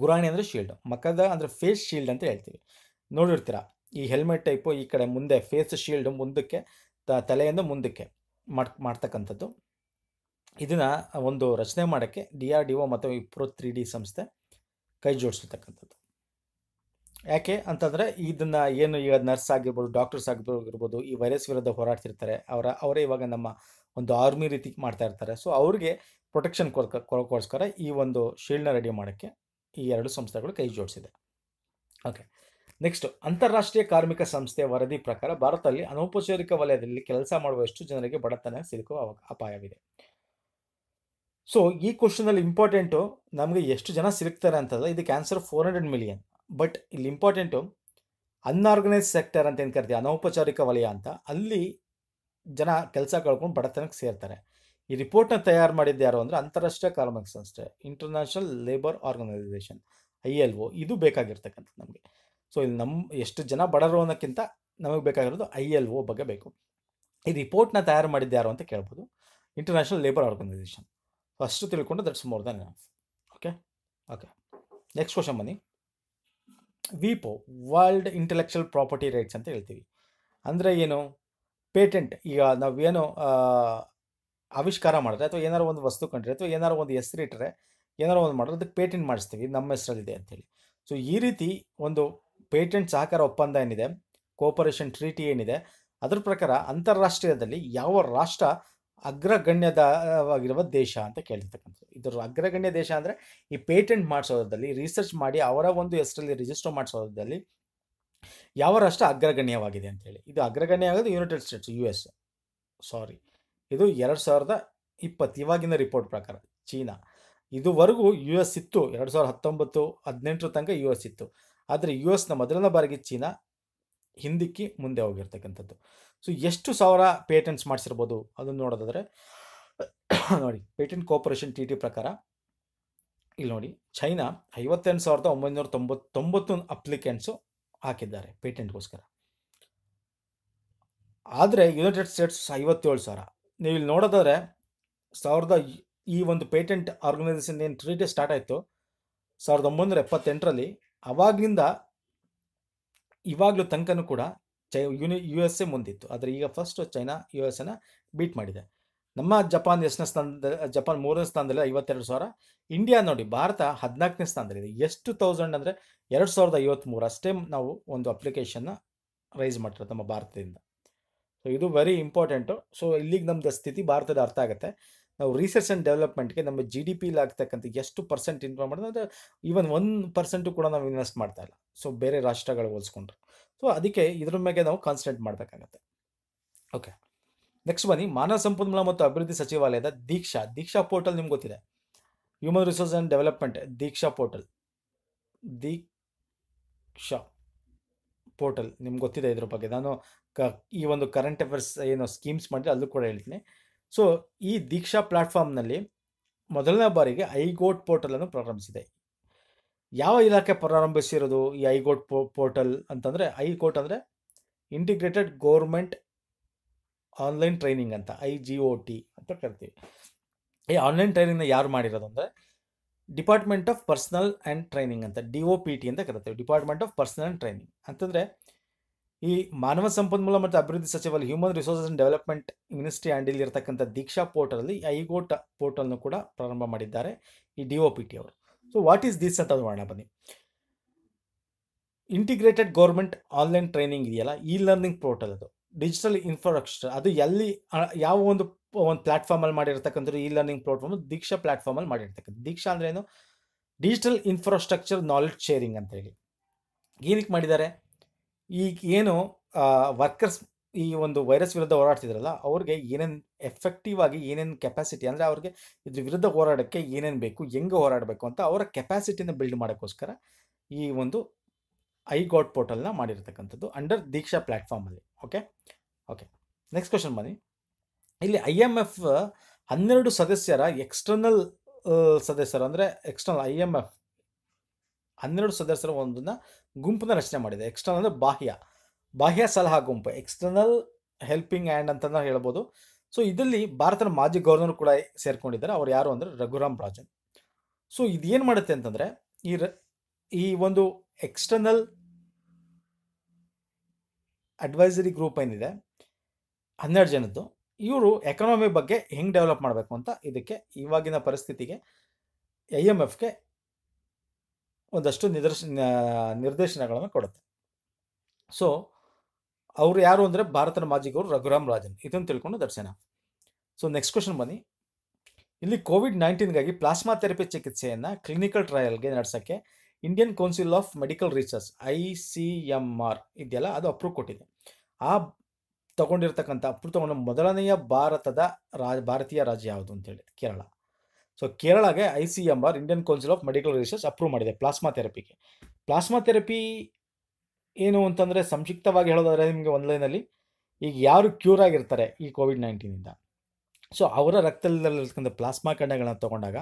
ಗುರಾಣಿ ಅಂದರೆ ಶೀಲ್ಡ್ ಮಖದ ಅಂದರೆ ಫೇಸ್ ಶೀಲ್ಡ್ ಅಂತ ಹೇಳ್ತೀವಿ ನೋಡಿರ್ತೀರ ಈ ಹೆಲ್ಮೆಟ್ ಟೈಪು ಈ ಕಡೆ ಮುಂದೆ ಫೇಸ್ ಶೀಲ್ಡ್ ಮುಂದಕ್ಕೆ ತಲೆಯಿಂದ ಮುಂದಕ್ಕೆ ಮಾಡ್ತಕ್ಕಂಥದ್ದು ಇದನ್ನು ಒಂದು ರಚನೆ ಮಾಡೋಕ್ಕೆ ಡಿ ಆರ್ ಡಿ ಒ ಮತ್ತು ಇಪ್ರೋ ತ್ರೀ ಡಿ ಸಂಸ್ಥೆ ಕೈ ಜೋಡಿಸಿರ್ತಕ್ಕಂಥದ್ದು ಯಾಕೆ ಅಂತಂದರೆ ಇದನ್ನು ಏನು ಈಗ ನರ್ಸ್ ಆಗಿರ್ಬೋದು ಡಾಕ್ಟರ್ಸ್ ಆಗಿರ್ಬೋದು ಈ ವೈರಸ್ ವಿರುದ್ಧ ಹೋರಾಡ್ತಿರ್ತಾರೆ ಅವರ ಅವರೇ ಇವಾಗ ನಮ್ಮ ಒಂದು ಆರ್ಮಿ ರೀತಿ ಮಾಡ್ತಾ ಇರ್ತಾರೆ ಸೊ ಅವ್ರಿಗೆ ಪ್ರೊಟೆಕ್ಷನ್ ಕೊಡೋಕ್ಕೋಸ್ಕರ ಈ ಒಂದು ಶೀಲ್ಡ್ನ ರೆಡಿ ಮಾಡೋಕ್ಕೆ ಈ ಎರಡು ಸಂಸ್ಥೆಗಳು ಕೈ ಜೋಡಿಸಿದೆ ಓಕೆ ನೆಕ್ಸ್ಟ್ ಅಂತಾರಾಷ್ಟ್ರೀಯ ಕಾರ್ಮಿಕ ಸಂಸ್ಥೆ ವರದಿ ಪ್ರಕಾರ ಭಾರತದಲ್ಲಿ ಅನೌಪಚಾರಿಕ ವಲಯದಲ್ಲಿ ಕೆಲಸ ಮಾಡುವಷ್ಟು ಜನರಿಗೆ ಬಡತನ ಸಿಲುಕುವ ಅಪಾಯವಿದೆ ಸೊ ಈ ಕ್ವಶನಲ್ಲಿ ಇಂಪಾರ್ಟೆಂಟು ನಮಗೆ ಎಷ್ಟು ಜನ ಸಿಲುಕ್ತಾರೆ ಅಂತಂದ್ರೆ ಇದಕ್ಕೆ answer four hundred million but ಇಲ್ಲಿ ಇಂಪಾರ್ಟೆಂಟು ಅನ್ಆರ್ಗನೈಸ್ ಸೆಕ್ಟರ್ ಅಂತ ಏನು ಕರಿತೀವಿ ಅನೌಪಚಾರಿಕ ವಲಯ ಅಂತ ಅಲ್ಲಿ ಜನ ಕೆಲಸ ಕಳ್ಕೊಂಡು ಬಡತನಕ್ಕೆ ಸೇರ್ತಾರೆ ಈ ರಿಪೋರ್ಟ್ನ ತಯಾರು ಮಾಡಿದ್ದು ಯಾರು ಅಂದರೆ ಅಂತಾರಾಷ್ಟ್ರೀಯ ಕಾರ್ಮಿಕ ಸಂಸ್ಥೆ international labour organisation I L O ಇದು ಬೇಕಾಗಿರ್ತಕ್ಕಂಥದ್ದು ನಮಗೆ ಸೊ ಇಲ್ಲಿ ನಮ್ಮ ಎಷ್ಟು ಜನ ಬಡರು ಅನ್ನೋಕ್ಕಿಂತ ನಮಗೆ ಬೇಕಾಗಿರೋದು ಐ ಎಲ್ ಒ ಬಗ್ಗೆ ಬೇಕು ಈ ರಿಪೋರ್ಟ್ನ ತಯಾರು ಮಾಡಿದ್ದು ಯಾರು ಅಂತ ಕೇಳ್ಬೋದು ಇಂಟರ್ನ್ಯಾಷನಲ್ ಲೇಬರ್ ಆರ್ಗನೈಸೇಷನ್ ಫಸ್ಟ್ ತಿಳ್ಕೊಂಡು that's more than okay okay next question ಬನ್ನಿ ವಿಪೋ ವರ್ಲ್ಡ್ ಇಂಟೆಲೆಕ್ಚುಯಲ್ ಪ್ರಾಪರ್ಟಿ ರೈಟ್ಸ್ ಅಂತ ಹೇಳ್ತೀವಿ ಅಂದರೆ ಏನು ಪೇಟೆಂಟ್ ಈಗ ನಾವೇನು ಆವಿಷ್ಕಾರ ಮಾಡಿದ್ರೆ ಅಥವಾ ಏನಾರು ಒಂದು ವಸ್ತು ಕಂಡ್ರೆ ಅಥವಾ ಏನಾರು ಒಂದು ಹೆಸರಿಟ್ಟರೆ ಏನಾರು ಒಂದು ಮಾಡಿದ್ರೆ ಅದಕ್ಕೆ ಪೇಟೆಂಟ್ ಮಾಡಿಸ್ತೀವಿ ನಮ್ಮ ಹೆಸರಲ್ಲಿದೆ ಅಂತೇಳಿ ಸೊ ಈ ರೀತಿ ಒಂದು ಪೇಟೆಂಟ್ ಸಹಕಾರ ಒಪ್ಪಂದ ಏನಿದೆ ಕೋಪರೇಷನ್ ಟ್ರೀಟಿ ಏನಿದೆ ಅದರ ಪ್ರಕಾರ ಅಂತಾರಾಷ್ಟ್ರೀಯದಲ್ಲಿ ಯಾವ ರಾಷ್ಟ್ರ ಅಗ್ರಗಣ್ಯದವಾಗಿರುವ ದೇಶ ಅಂತ ಕೇಳಿರ್ತಕ್ಕಂಥದ್ದು ಇದರ ಅಗ್ರಗಣ್ಯ ದೇಶ ಅಂದರೆ ಈ ಪೇಟೆಂಟ್ ಮಾಡಿಸೋದ್ರಲ್ಲಿ ರಿಸರ್ಚ್ ಮಾಡಿ ಅವರ ಒಂದು ಹೆಸರಲ್ಲಿ ರಿಜಿಸ್ಟರ್ ಮಾಡಿಸೋದ್ರಲ್ಲಿ ಯಾವ ರಾಷ್ಟ್ರ ಅಗ್ರಗಣ್ಯವಾಗಿದೆ ಅಂತೇಳಿ ಇದು ಅಗ್ರಗಣ್ಯ ಆಗೋದು United States U S sorry ಇದು ಎರಡು ಸಾವಿರದ ಇಪ್ಪತ್ತು ಇವಾಗಿನ ರಿಪೋರ್ಟ್ ಪ್ರಕಾರ ಚೀನಾ ಇದುವರೆಗೂ ಯು ಎಸ್ ಇತ್ತು ಎರಡು ಸಾವಿರದ ಹತ್ತೊಂಬತ್ತು ಹದಿನೆಂಟರ ತನಕ ಯು ಎಸ್ ಇತ್ತು ಆದರೆ ಯು ಎಸ್ನ ಮೊದಲನೇ ಬಾರಿಗೆ ಚೀನಾ ಹಿಂದಿಕ್ಕಿ ಮುಂದೆ ಹೋಗಿರ್ತಕ್ಕಂಥದ್ದು ಸೊ ಎಷ್ಟು ಸಾವಿರ ಪೇಟೆಂಟ್ಸ್ ಮಾಡಿಸಿರ್ಬೋದು ಅದನ್ನು ನೋಡೋದಾದರೆ *coughs* ನೋಡಿ ಪೇಟೆಂಟ್ ಕೋಪರೇಷನ್ ಟಿ ಟಿ ಪ್ರಕಾರ ಇಲ್ಲಿ ನೋಡಿ ಚೈನಾ ಐವತ್ತೆಂಟು ಸಾವಿರದ ಒಂಬೈನೂರ ತೊಂಬತ್ತೊಂಬತ್ತು ಅಪ್ಲಿಕೆಂಟ್ಸು ಹಾಕಿದ್ದಾರೆ ಪೇಟೆಂಟ್ಗೋಸ್ಕರ ಆದರೆ ಯುನೈಟೆಡ್ ಸ್ಟೇಟ್ಸ್ ಐವತ್ತೇಳು ಸಾವಿರ ನೀವು ಇಲ್ಲಿ ನೋಡೋದಾದ್ರೆ ಸಾವಿರದ ಈ ಒಂದು ಪೇಟೆಂಟ್ ಆರ್ಗನೈಸೇಷನ್ ಏನು ಟ್ರೀಟೇ ಸ್ಟಾರ್ಟ್ ಆಯಿತು ಸಾವಿರದ ಒಂಬೈನೂರ ಎಪ್ಪತ್ತೆಂಟರಲ್ಲಿ ಅವಾಗಿಂದ ಇವಾಗಲೂ ತನಕನೂ ಕೂಡ ಚೈ ಯುನಿ ಯು ಎಸ್ ಎ ಮುಂದಿತ್ತು ಆದರೆ ಈಗ ಫಸ್ಟ್ ಚೈನಾ ಯು ಎಸ್ ಎನ ಬೀಟ್ ಮಾಡಿದೆ ನಮ್ಮ ಜಪಾನ್ ಎಷ್ಟನೇ ಸ್ಥಾನದ ಜಪಾನ್ ಮೂರನೇ ಸ್ಥಾನದಲ್ಲಿ ಐವತ್ತೆರಡು ಸಾವಿರ ಇಂಡಿಯಾ ನೋಡಿ ಭಾರತ ಹದಿನಾಲ್ಕನೇ ಸ್ಥಾನದಲ್ಲಿದೆ ಎಷ್ಟು ತೌಸಂಡ್ ಅಂದರೆ ಎರಡು ಸಾವಿರದ ಐವತ್ತ್ಮೂರು ಅಷ್ಟೇ ನಾವು ಒಂದು ಅಪ್ಲಿಕೇಶನ್ನ ರೈಸ್ ಮಾಡ್ತಾರೆ ನಮ್ಮ ಭಾರತದಿಂದ ಸೊ ಇದು ವೆರಿ ಇಂಪಾರ್ಟೆಂಟು ಸೊ ಇಲ್ಲಿಗೆ ನಮ್ಮದು ಸ್ಥಿತಿ ಭಾರತದ ಅರ್ಥ ಆಗುತ್ತೆ ನಾವು ರಿಸರ್ಚ್ ಆ್ಯಂಡ್ ಡೆವಲಪ್ಮೆಂಟ್ಗೆ ನಮ್ಮ ಜಿ ಡಿ ಪಿಲಿ ಆಗ್ತಕ್ಕಂಥ ಎಷ್ಟು ಪರ್ಸೆಂಟ್ ಇನ್ಕಮ್ ಮಾಡಿದ್ರೆ ಅದು ಈವನ್ ಒನ್ ಪರ್ಸೆಂಟು ಕೂಡ ನಾವು ಇನ್ವೆಸ್ಟ್ ಮಾಡ್ತಾ ಇಲ್ಲ ಸೊ ಬೇರೆ ರಾಷ್ಟ್ರಗಳು ಹೋಲಿಸ್ಕೊಂಡ್ರೆ ಸೊ ಅದಕ್ಕೆ ಇದ್ರ ಮೇಲೆ ನಾವು ಕಾನ್ಸಂಟ್ರೇಟ್ ಮಾಡಬೇಕಾಗತ್ತೆ ಓಕೆ ನೆಕ್ಸ್ಟ್ ಬನ್ನಿ ಮಾನವ ಸಂಪನ್ಮೂಲ ಮತ್ತು ಅಭಿವೃದ್ಧಿ ಸಚಿವಾಲಯದ ದೀಕ್ಷಾ ದೀಕ್ಷಾ ಪೋರ್ಟಲ್ ನಿಮ್ಗೆ ಗೊತ್ತಿದೆ human resource and development Diksha portal Diksha portal ನಿಮ್ಗೆ ಗೊತ್ತಿದೆ ಇದ್ರ ಬಗ್ಗೆ ನಾನು ಕ ಈ ಒಂದು ಕರೆಂಟ್ ಅಫೇರ್ಸ್ ಏನು ಸ್ಕೀಮ್ಸ್ ಮಾಡಿದ್ರೆ ಅಲ್ಲೂ ಕೂಡ ಹೇಳ್ತೀನಿ ಸೊ ಈ ದೀಕ್ಷಾ ಪ್ಲಾಟ್ಫಾರ್ಮ್ನಲ್ಲಿ ಮೊದಲನೇ ಬಾರಿಗೆ ಐಗೋಟ್ ಪೋರ್ಟಲನ್ನು ಪ್ರಾರಂಭಿಸಿದೆ ಯಾವ ಇಲಾಖೆ ಪ್ರಾರಂಭಿಸಿರೋದು ಈ ಐಗೋಟ್ ಪೋ ಪೋರ್ಟಲ್ ಅಂತಂದರೆ ಐಗೋಟ್ ಅಂದರೆ ಇಂಟಿಗ್ರೇಟೆಡ್ ಗೋರ್ಮೆಂಟ್ ಆನ್ಲೈನ್ ಟ್ರೈನಿಂಗ್ ಅಂತ ಐ ಜಿ ಒ ಟಿ ಅಂತ ಕರಿತೀವಿ ಈ ಆನ್ಲೈನ್ ಟ್ರೈನಿಂಗ್ನ ಯಾರು ಮಾಡಿರೋದು ಅಂದರೆ department of personnel and training ಅಂತ ಡಿ ಒ ಪಿ ಟಿ ಅಂತ ಕರಿತೀವಿ department of personnel and training ಅಂತಂದರೆ ಈ ಮಾನವ ಸಂಪನ್ಮೂಲ ಮತ್ತು ಅಭಿವೃದ್ಧಿ ಸಚಿವಾಲಯ human resources and development ministry and ಇರತಕ್ಕಂಥ ದೀಕ್ಷಾ ಪೋರ್ಟಲಲ್ಲಿ ಐಗೋಟ್ ಪೋರ್ಟಲ್ನು ಕೂಡ ಪ್ರಾರಂಭ ಮಾಡಿದ್ದಾರೆ ಈ ಡಿ ಒ ಪಿ ಟಿ ಅವರು ಸೊ ವಾಟ್ ಈಸ್ ದಿಸ್ ಅಂತ ಅದು ಬನ್ನಿ ಇಂಟಿಗ್ರೇಟೆಡ್ ಗೌರ್ಮೆಂಟ್ ಆನ್ಲೈನ್ ಟ್ರೈನಿಂಗ್ ಇದೆಯಲ್ಲ ಇ ಲರ್ನಿಂಗ್ ಪೋರ್ಟಲ್ ಅದು ಡಿಜಿಟಲ್ ಇನ್ಫ್ರಾಸ್ಟ್ರಕ್ಚರ್ ಅದು ಎಲ್ಲಿ ಯಾವ ಒಂದು ಒಂದು ಪ್ಲಾಟ್ಫಾರ್ಮಲ್ಲಿ ಮಾಡಿರ್ತಕ್ಕಂಥದ್ದು ಇ ಲರ್ನಿಂಗ್ ಪ್ಲಾಟ್ಫಾರ್ಮ್ ದೀಕ್ಷಾ ಪ್ಲಾಟ್ಫಾರ್ಮಲ್ಲಿ ಮಾಡಿರ್ತಕ್ಕಂಥ ದೀಕ್ಷಾ ಅಂದ್ರೆ ಏನು ಡಿಜಿಟಲ್ ಇನ್ಫ್ರಾಸ್ಟ್ರಕ್ಚರ್ ನಾಲೆಡ್ಜ್ ಶೇರಿಂಗ್ ಅಂತ ಹೇಳಿ ಏನಕ್ಕೆ ಮಾಡಿದ್ದಾರೆ ಈಗ ಏನು ವರ್ಕರ್ಸ್ ಈ ಒಂದು ವೈರಸ್ ವಿರುದ್ಧ ಹೋರಾಡ್ತಿದ್ರಲ್ಲ ಅವ್ರಿಗೆ ಏನೇನು ಎಫೆಕ್ಟಿವ್ ಆಗಿ ಏನೇನು ಕೆಪಾಸಿಟಿ ಅಂದರೆ ಅವ್ರಿಗೆ ಇದ್ರ ವಿರುದ್ಧ ಹೋರಾಡೋಕ್ಕೆ ಏನೇನು ಬೇಕು ಹೆಂಗೆ ಹೋರಾಡಬೇಕು ಅಂತ ಅವರ ಕೆಪಾಸಿಟಿನ ಬಿಲ್ಡ್ ಮಾಡೋಕ್ಕೋಸ್ಕರ ಈ ಒಂದು ಐ ಗಾಟ್ ಪೋರ್ಟಲ್ನ ಮಾಡಿರ್ತಕ್ಕಂಥದ್ದು ಅಂಡರ್ ದೀಕ್ಷಾ ಪ್ಲಾಟ್ಫಾರ್ಮಲ್ಲಿ ಓಕೆ ಓಕೆ ನೆಕ್ಸ್ಟ್ ಕ್ವೆಶನ್ ಬನ್ನಿ ಇಲ್ಲಿ ಐ ಎಮ್ ಎಫ್ ಹನ್ನೆರಡು ಸದಸ್ಯರ ಎಕ್ಸ್ಟರ್ನಲ್ ಸದಸ್ಯರು ಅಂದರೆ ಎಕ್ಸ್ಟರ್ನಲ್ ಐ ಎಮ್ ಎಫ್ ಹನ್ನೆರಡು ಸದಸ್ಯರ ಒಂದನ್ನು ಗುಂಪನ್ನ ರಚನೆ ಮಾಡಿದೆ ಎಕ್ಸ್ಟರ್ನಲ್ ಅಂದರೆ ಬಾಹ್ಯ ಬಾಹ್ಯ ಸಲಹಾ ಗುಂಪು ಎಕ್ಸ್ಟರ್ನಲ್ ಹೆಲ್ಪಿಂಗ್ ಆ್ಯಂಡ್ ಅಂತ ಹೇಳ್ಬೋದು ಸೊ ಇದರಲ್ಲಿ ಭಾರತದ ಮಾಜಿ ಗವರ್ನರ್ ಕೂಡ ಸೇರ್ಕೊಂಡಿದ್ದಾರೆ ಅವ್ರು ಯಾರು ಅಂದರೆ ರಘುರಾಮ್ ರಾಜನ್ ಸೊ ಇದೇನು ಮಾಡುತ್ತೆ ಅಂತಂದರೆ ಈ ರ ಈ ಒಂದು ಎಕ್ಸ್ಟರ್ನಲ್ ಅಡ್ವೈಸರಿ ಗ್ರೂಪ್ ಏನಿದೆ ಹನ್ನೆರಡು ಜನದ್ದು ಇವರು ಎಕನಾಮಿ ಬಗ್ಗೆ ಹೆಂಗೆ ಡೆವಲಪ್ ಮಾಡಬೇಕು ಅಂತ ಇದಕ್ಕೆ ಇವಾಗಿನ ಪರಿಸ್ಥಿತಿಗೆ ಐ ಎಮ್ ಎಫ್ಗೆ ಒಂದಷ್ಟು ನಿದರ್ಶ ನಿರ್ದೇಶನಗಳನ್ನು ಕೊಡುತ್ತೆ ಸೊ ಅವರು ಯಾರು ಅಂದರೆ ಭಾರತದ ಮಾಜಿ ಗೌರ್ ರಘುರಾಮ್ ರಾಜನ್ ಇದನ್ನು ತಿಳ್ಕೊಂಡು ದರ್ಶನ ಸೊ ನೆಕ್ಸ್ಟ್ ಕ್ವಶನ್ ಬನ್ನಿ ಇಲ್ಲಿ ಕೋವಿಡ್ ನೈನ್ಟೀನ್ಗಾಗಿ ಪ್ಲಾಸ್ಮಾ ಥೆರಪಿ ಚಿಕಿತ್ಸೆಯನ್ನು ಕ್ಲಿನಿಕಲ್ ಟ್ರಯಲ್ಗೆ ನಡೆಸೋಕ್ಕೆ Indian council of medical research I C M R ಇದೆಯಲ್ಲ ಅದು ಅಪ್ರೂವ್ ಕೊಟ್ಟಿದೆ ಆ ತಗೊಂಡಿರ್ತಕ್ಕಂಥ ಅಪ್ರೂವ್ ತಗೊಂಡ ಮೊದಲನೆಯ ಭಾರತದ ರಾಜ ಭಾರತೀಯ ರಾಜ್ಯ ಯಾವುದು ಅಂತೇಳಿ ಕೇರಳ ಸೊ ಕೇರಳಗೆ I C M R Indian council of medical research approve ಮಾಡಿದೆ ಪ್ಲಾಸ್ಮಾ ಥೆರಪಿಗೆ ಪ್ಲಾಸ್ಮಾ ಥೆರಪಿ ಏನು ಅಂತಂದರೆ ಸಂಕ್ಷಿಪ್ತವಾಗಿ ಹೇಳೋದಾದರೆ ನಿಮಗೆ ಆನ್ಲೈನಲ್ಲಿ ಈಗ ಯಾರು ಕ್ಯೂರ್ ಆಗಿರ್ತಾರೆ ಈ ಕೋವಿಡ್ ನೈನ್ಟೀನಿಂದ ಸೊ ಅವರ ರಕ್ತದಲ್ಲಿರ್ತಕ್ಕಂಥ ಪ್ಲಾಸ್ಮಾ ಕಣಗಳನ್ನು ತೊಗೊಂಡಾಗ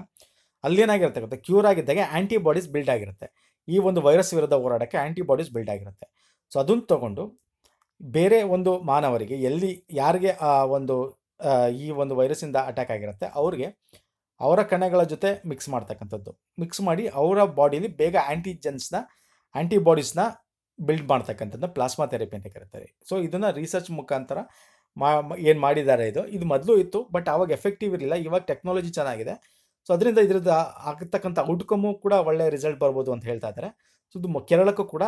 ಏನಾಗಿರುತ್ತೆ ಗೊತ್ತಾ ಕ್ಯೂರ್ ಆಗಿದ್ದಾಗ ಆ್ಯಂಟಿಬಾಡೀಸ್ ಬಿಲ್ಡ್ ಆಗಿರುತ್ತೆ ಈ ಒಂದು ವೈರಸ್ ವಿರುದ್ಧ ಹೋರಾಡೋಕ್ಕೆ ಆ್ಯಂಟಿಬಾಡೀಸ್ ಬಿಲ್ಡ್ ಆಗಿರುತ್ತೆ ಸೊ ಅದನ್ನು ತೊಗೊಂಡು ಬೇರೆ ಒಂದು ಮಾನವರಿಗೆ ಎಲ್ಲಿ ಯಾರಿಗೆ ಆ ಒಂದು ಈ ಒಂದು ವೈರಸ್ಸಿಂದ ಅಟ್ಯಾಕ್ ಆಗಿರುತ್ತೆ ಅವ್ರಿಗೆ ಅವರ ಕಣಗಳ ಜೊತೆ ಮಿಕ್ಸ್ ಮಾಡ್ತಕ್ಕಂಥದ್ದು ಮಿಕ್ಸ್ ಮಾಡಿ ಅವರ ಬಾಡಿಲಿ ಬೇಗ ಆ್ಯಂಟಿಜೆನ್ಸ್ನ ಆ್ಯಂಟಿಬಾಡೀಸ್ನ ಬಿಲ್ಡ್ ಮಾಡ್ತಕ್ಕಂಥದ್ದು ಪ್ಲಾಸ್ಮಾ ಥೆರಪಿ ಅಂತ ಕರೀತಾರೆ ಸೊ ಇದನ್ನು ರಿಸರ್ಚ್ ಮುಖಾಂತರ ಮಾ ಏನು ಮಾಡಿದ್ದಾರೆ ಇದು ಇದು ಮೊದಲು ಇತ್ತು ಬಟ್ ಆವಾಗ ಎಫೆಕ್ಟಿವ್ ಇರಲಿಲ್ಲ ಇವಾಗ ಟೆಕ್ನಾಲಜಿ ಚೆನ್ನಾಗಿದೆ ಸೊ ಅದರಿಂದ ಇದ್ರದ್ದು ಆಗ್ತಕ್ಕಂಥ ಔಟ್ಕಮ್ಮು ಕೂಡ ಒಳ್ಳೆ ರಿಸಲ್ಟ್ ಬರ್ಬೋದು ಅಂತ ಹೇಳ್ತಾ ಇದ್ದಾರೆ ಸೊ ಇದು ಕೇರಳಕ್ಕೂ ಕೂಡ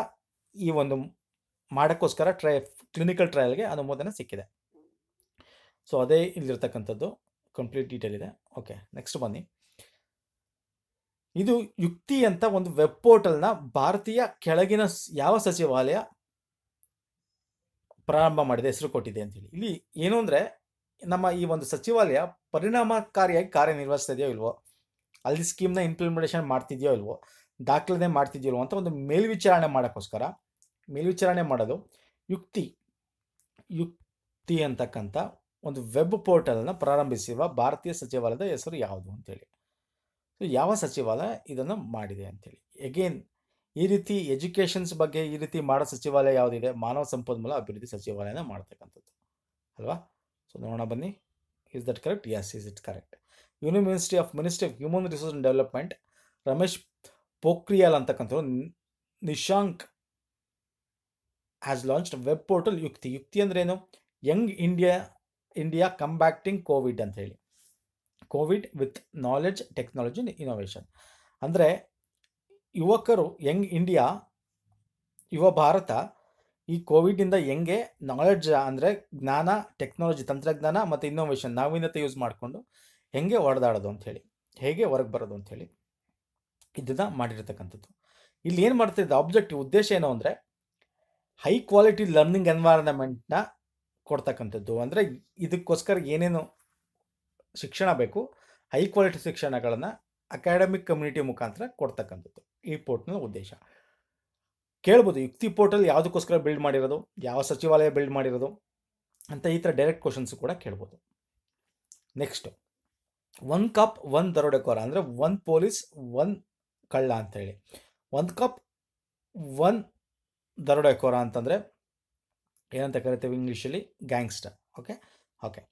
ಈ ಒಂದು ಮಾಡೋಕ್ಕೋಸ್ಕರ ಟ್ರೈ ಕ್ಲಿನಿಕಲ್ ಟ್ರಯಲ್ಗೆ ಅನುಮೋದನೆ ಸಿಕ್ಕಿದೆ ಸೊ ಅದೇ ಇಲ್ಲಿರ್ತಕ್ಕಂಥದ್ದು ಕಂಪ್ಲೀಟ್ ಡೀಟೇಲ್ ಇದೆ ಓಕೆ ನೆಕ್ಸ್ಟ್ ಬನ್ನಿ ಇದು ಯುಕ್ತಿ ಅಂತ ಒಂದು ವೆಬ್ ಪೋರ್ಟಲ್ನ ಭಾರತೀಯ ಕೆಳಗಿನ ಯಾವ ಸಚಿವಾಲಯ ಪ್ರಾರಂಭ ಮಾಡಿದೆ ಹೆಸರು ಕೊಟ್ಟಿದೆ ಅಂತೇಳಿ ಇಲ್ಲಿ ಏನು ಅಂದರೆ ನಮ್ಮ ಈ ಒಂದು ಸಚಿವಾಲಯ ಪರಿಣಾಮಕಾರಿಯಾಗಿ ಕಾರ್ಯನಿರ್ವಹಿಸ್ತಾ ಇದೆಯೋ ಇಲ್ವೋ ಅಲ್ಲಿ ಸ್ಕೀಮ್ನ ಇಂಪ್ಲಿಮೆಂಟೇಷನ್ ಮಾಡ್ತಿದೆಯೋ ಇಲ್ವೋ ದಾಖಲನೆ ಮಾಡ್ತಿದೆಯೋ ಅಂತ ಒಂದು ಮೇಲ್ವಿಚಾರಣೆ ಮಾಡೋಕ್ಕೋಸ್ಕರ ಮೇಲ್ವಿಚಾರಣೆ ಮಾಡೋದು ಯುಕ್ತಿ ಯುಕ್ತಿ ಅಂತಕ್ಕಂಥ ಒಂದು ವೆಬ್ ಪೋರ್ಟಲ್ನ ಪ್ರಾರಂಭಿಸಿರುವ ಭಾರತೀಯ ಸಚಿವಾಲಯದ ಹೆಸರು ಯಾವುದು ಅಂತೇಳಿ ಸೊ ಯಾವ ಸಚಿವಾಲಯ ಇದನ್ನು ಮಾಡಿದೆ ಅಂತೇಳಿ ಎಗೇನ್ ಈ ರೀತಿ ಎಜುಕೇಷನ್ಸ್ ಬಗ್ಗೆ ಈ ರೀತಿ ಮಾಡೋ ಸಚಿವಾಲಯ ಯಾವುದಿದೆ ಮಾನವ ಸಂಪನ್ಮೂಲ ಅಭಿವೃದ್ಧಿ ಸಚಿವಾಲಯನ ಮಾಡ್ತಕ್ಕಂಥದ್ದು ಅಲ್ವಾ ಸೊ ನೋಡೋಣ ಬನ್ನಿ is that correct yes is it correct university of ministry of human resource and development Ramesh Pokhriyal ಅಂತಕ್ಕಂಥವ್ರು Nishank has launched web portal Yukti Yukti ಅಂದ್ರೇನು young India India combating COVID ಅಂತ ಹೇಳಿ COVID with knowledge technology innovation ಅಂದರೆ ಯುವಕರು ಹೆಂಗ್ ಇಂಡಿಯಾ ಯುವ ಭಾರತ ಈ ಕೋವಿಡಿಂದ ಹೆಂಗೆ ನಾಲೆಡ್ಜ್ ಅಂದರೆ ಜ್ಞಾನ ಟೆಕ್ನಾಲಜಿ ತಂತ್ರಜ್ಞಾನ ಮತ್ತು ಇನ್ನೋವೇಷನ್ ನಾವೀನ್ಯತೆ ಯೂಸ್ ಮಾಡಿಕೊಂಡು ಹೆಂಗೆ ಹೊಡೆದಾಡೋದು ಅಂಥೇಳಿ ಹೇಗೆ ಹೊರಗೆ ಬರೋದು ಅಂಥೇಳಿ ಇದನ್ನು ಮಾಡಿರ್ತಕ್ಕಂಥದ್ದು ಇಲ್ಲಿ ಏನು ಮಾಡ್ತಿದ್ದ ಆಬ್ಜೆಕ್ಟಿವ್ ಉದ್ದೇಶ ಏನು ಅಂದರೆ ಹೈ ಕ್ವಾಲಿಟಿ ಲರ್ನಿಂಗ್ ಎನ್ವೈರನ್ಮೆಂಟ್ನ ಕೊಡ್ತಕ್ಕಂಥದ್ದು ಅಂದರೆ ಇದಕ್ಕೋಸ್ಕರ ಏನೇನು ಶಿಕ್ಷಣ ಬೇಕು ಹೈ ಕ್ವಾಲಿಟಿ ಶಿಕ್ಷಣಗಳನ್ನು ಅಕಾಡೆಮಿಕ್ ಕಮ್ಯುನಿಟಿ ಮುಖಾಂತರ ಕೊಡ್ತಕ್ಕಂಥದ್ದು ಈ ಪೋರ್ಟ್ನ ಉದ್ದೇಶ ಕೇಳ್ಬೋದು ಯುಕ್ತಿ ಪೋರ್ಟಲ್ ಯಾವುದಕ್ಕೋಸ್ಕರ ಬಿಲ್ಡ್ ಮಾಡಿರೋದು ಯಾವ ಸಚಿವಾಲಯ ಬಿಲ್ಡ್ ಮಾಡಿರೋದು ಅಂತ ಈ ಥರ ಡೈರೆಕ್ಟ್ ಕ್ವಶನ್ಸ್ ಕೂಡ ಕೇಳ್ಬೋದು ನೆಕ್ಸ್ಟು ಒನ್ ಕಪ್ ಒನ್ ದರೋಡೆಕೋರ ಅಂದರೆ ಒನ್ ಪೊಲೀಸ್ ಒನ್ ಕಳ್ಳ ಅಂತ ಹೇಳಿ ಒಂದು ಕಪ್ ಒನ್ ದರೋಡೆಕೋರ ಅಂತಂದರೆ ಏನಂತ ಕರಿತೇವೆ ಇಂಗ್ಲೀಷಲ್ಲಿ gangster okay okay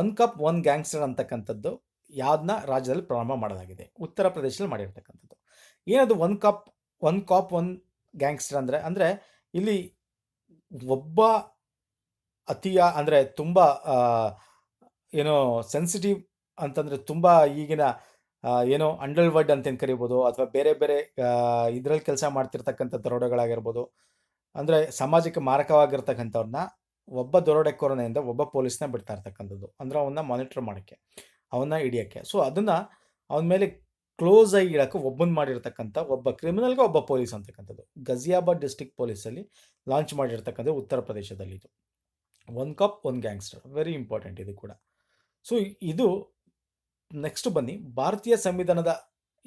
one cop one gangster ಅಂತಕ್ಕಂಥದ್ದು ಯಾವ್ದನ್ನ ರಾಜ್ಯದಲ್ಲಿ ಪ್ರಾರಂಭ ಮಾಡೋದಾಗಿದೆ ಉತ್ತರ ಪ್ರದೇಶದಲ್ಲಿ ಮಾಡಿರ್ತಕ್ಕಂಥದ್ದು ಏನದು one cop one cop one gangster ಅಂದರೆ ಅಂದರೆ ಇಲ್ಲಿ ಒಬ್ಬ ಅತಿಯ ಅಂದರೆ ತುಂಬ ಏನೋ ಸೆನ್ಸಿಟಿವ್ ಅಂತಂದರೆ ತುಂಬ ಈಗಿನ ಏನೋ ಅಂಡರ್ ವರ್ಲ್ಡ್ ಅಂತೇನು ಕರಿಬೋದು ಅಥವಾ ಬೇರೆ ಬೇರೆ ಇದರಲ್ಲಿ ಕೆಲಸ ಮಾಡ್ತಿರ್ತಕ್ಕಂಥ ದರೋಡೆಗಳಾಗಿರ್ಬೋದು ಅಂದರೆ ಸಮಾಜಕ್ಕೆ ಮಾರಕವಾಗಿರ್ತಕ್ಕಂಥವ್ರನ್ನ ಒಬ್ಬ ದರೋಡೆಕೋರನೆಯಿಂದ ಒಬ್ಬ ಪೊಲೀಸ್ನ ಬಿಡ್ತಾ ಇರ್ತಕ್ಕಂಥದ್ದು ಅಂದರೆ ಅವನ್ನ ಮಾನಿಟ್ರ್ ಮಾಡೋಕ್ಕೆ ಅವನ್ನ ಹಿಡಿಯೋಕ್ಕೆ ಸೊ ಅದನ್ನು ಅವನ ಮೇಲೆ ಕ್ಲೋಸ್ ಆಗಿ ಇಡೋಕ್ಕೆ ಒಬ್ಬನ್ ಮಾಡಿರ್ತಕ್ಕಂಥ ಒಬ್ಬ ಕ್ರಿಮಿನಲ್ಗೆ ಒಬ್ಬ ಪೊಲೀಸ್ ಅಂತಕ್ಕಂಥದ್ದು ಗಜಿಯಾಬಾದ್ ಡಿಸ್ಟಿಕ್ ಪೊಲೀಸಲ್ಲಿ ಲಾಂಚ್ ಮಾಡಿರ್ತಕ್ಕಂಥ ಉತ್ತರ ಪ್ರದೇಶದಲ್ಲಿ ಇದು one cop one gangster very important ಇದು ಕೂಡ ಸೊ ಇದು ನೆಕ್ಸ್ಟ್ ಬನ್ನಿ ಭಾರತೀಯ ಸಂವಿಧಾನದ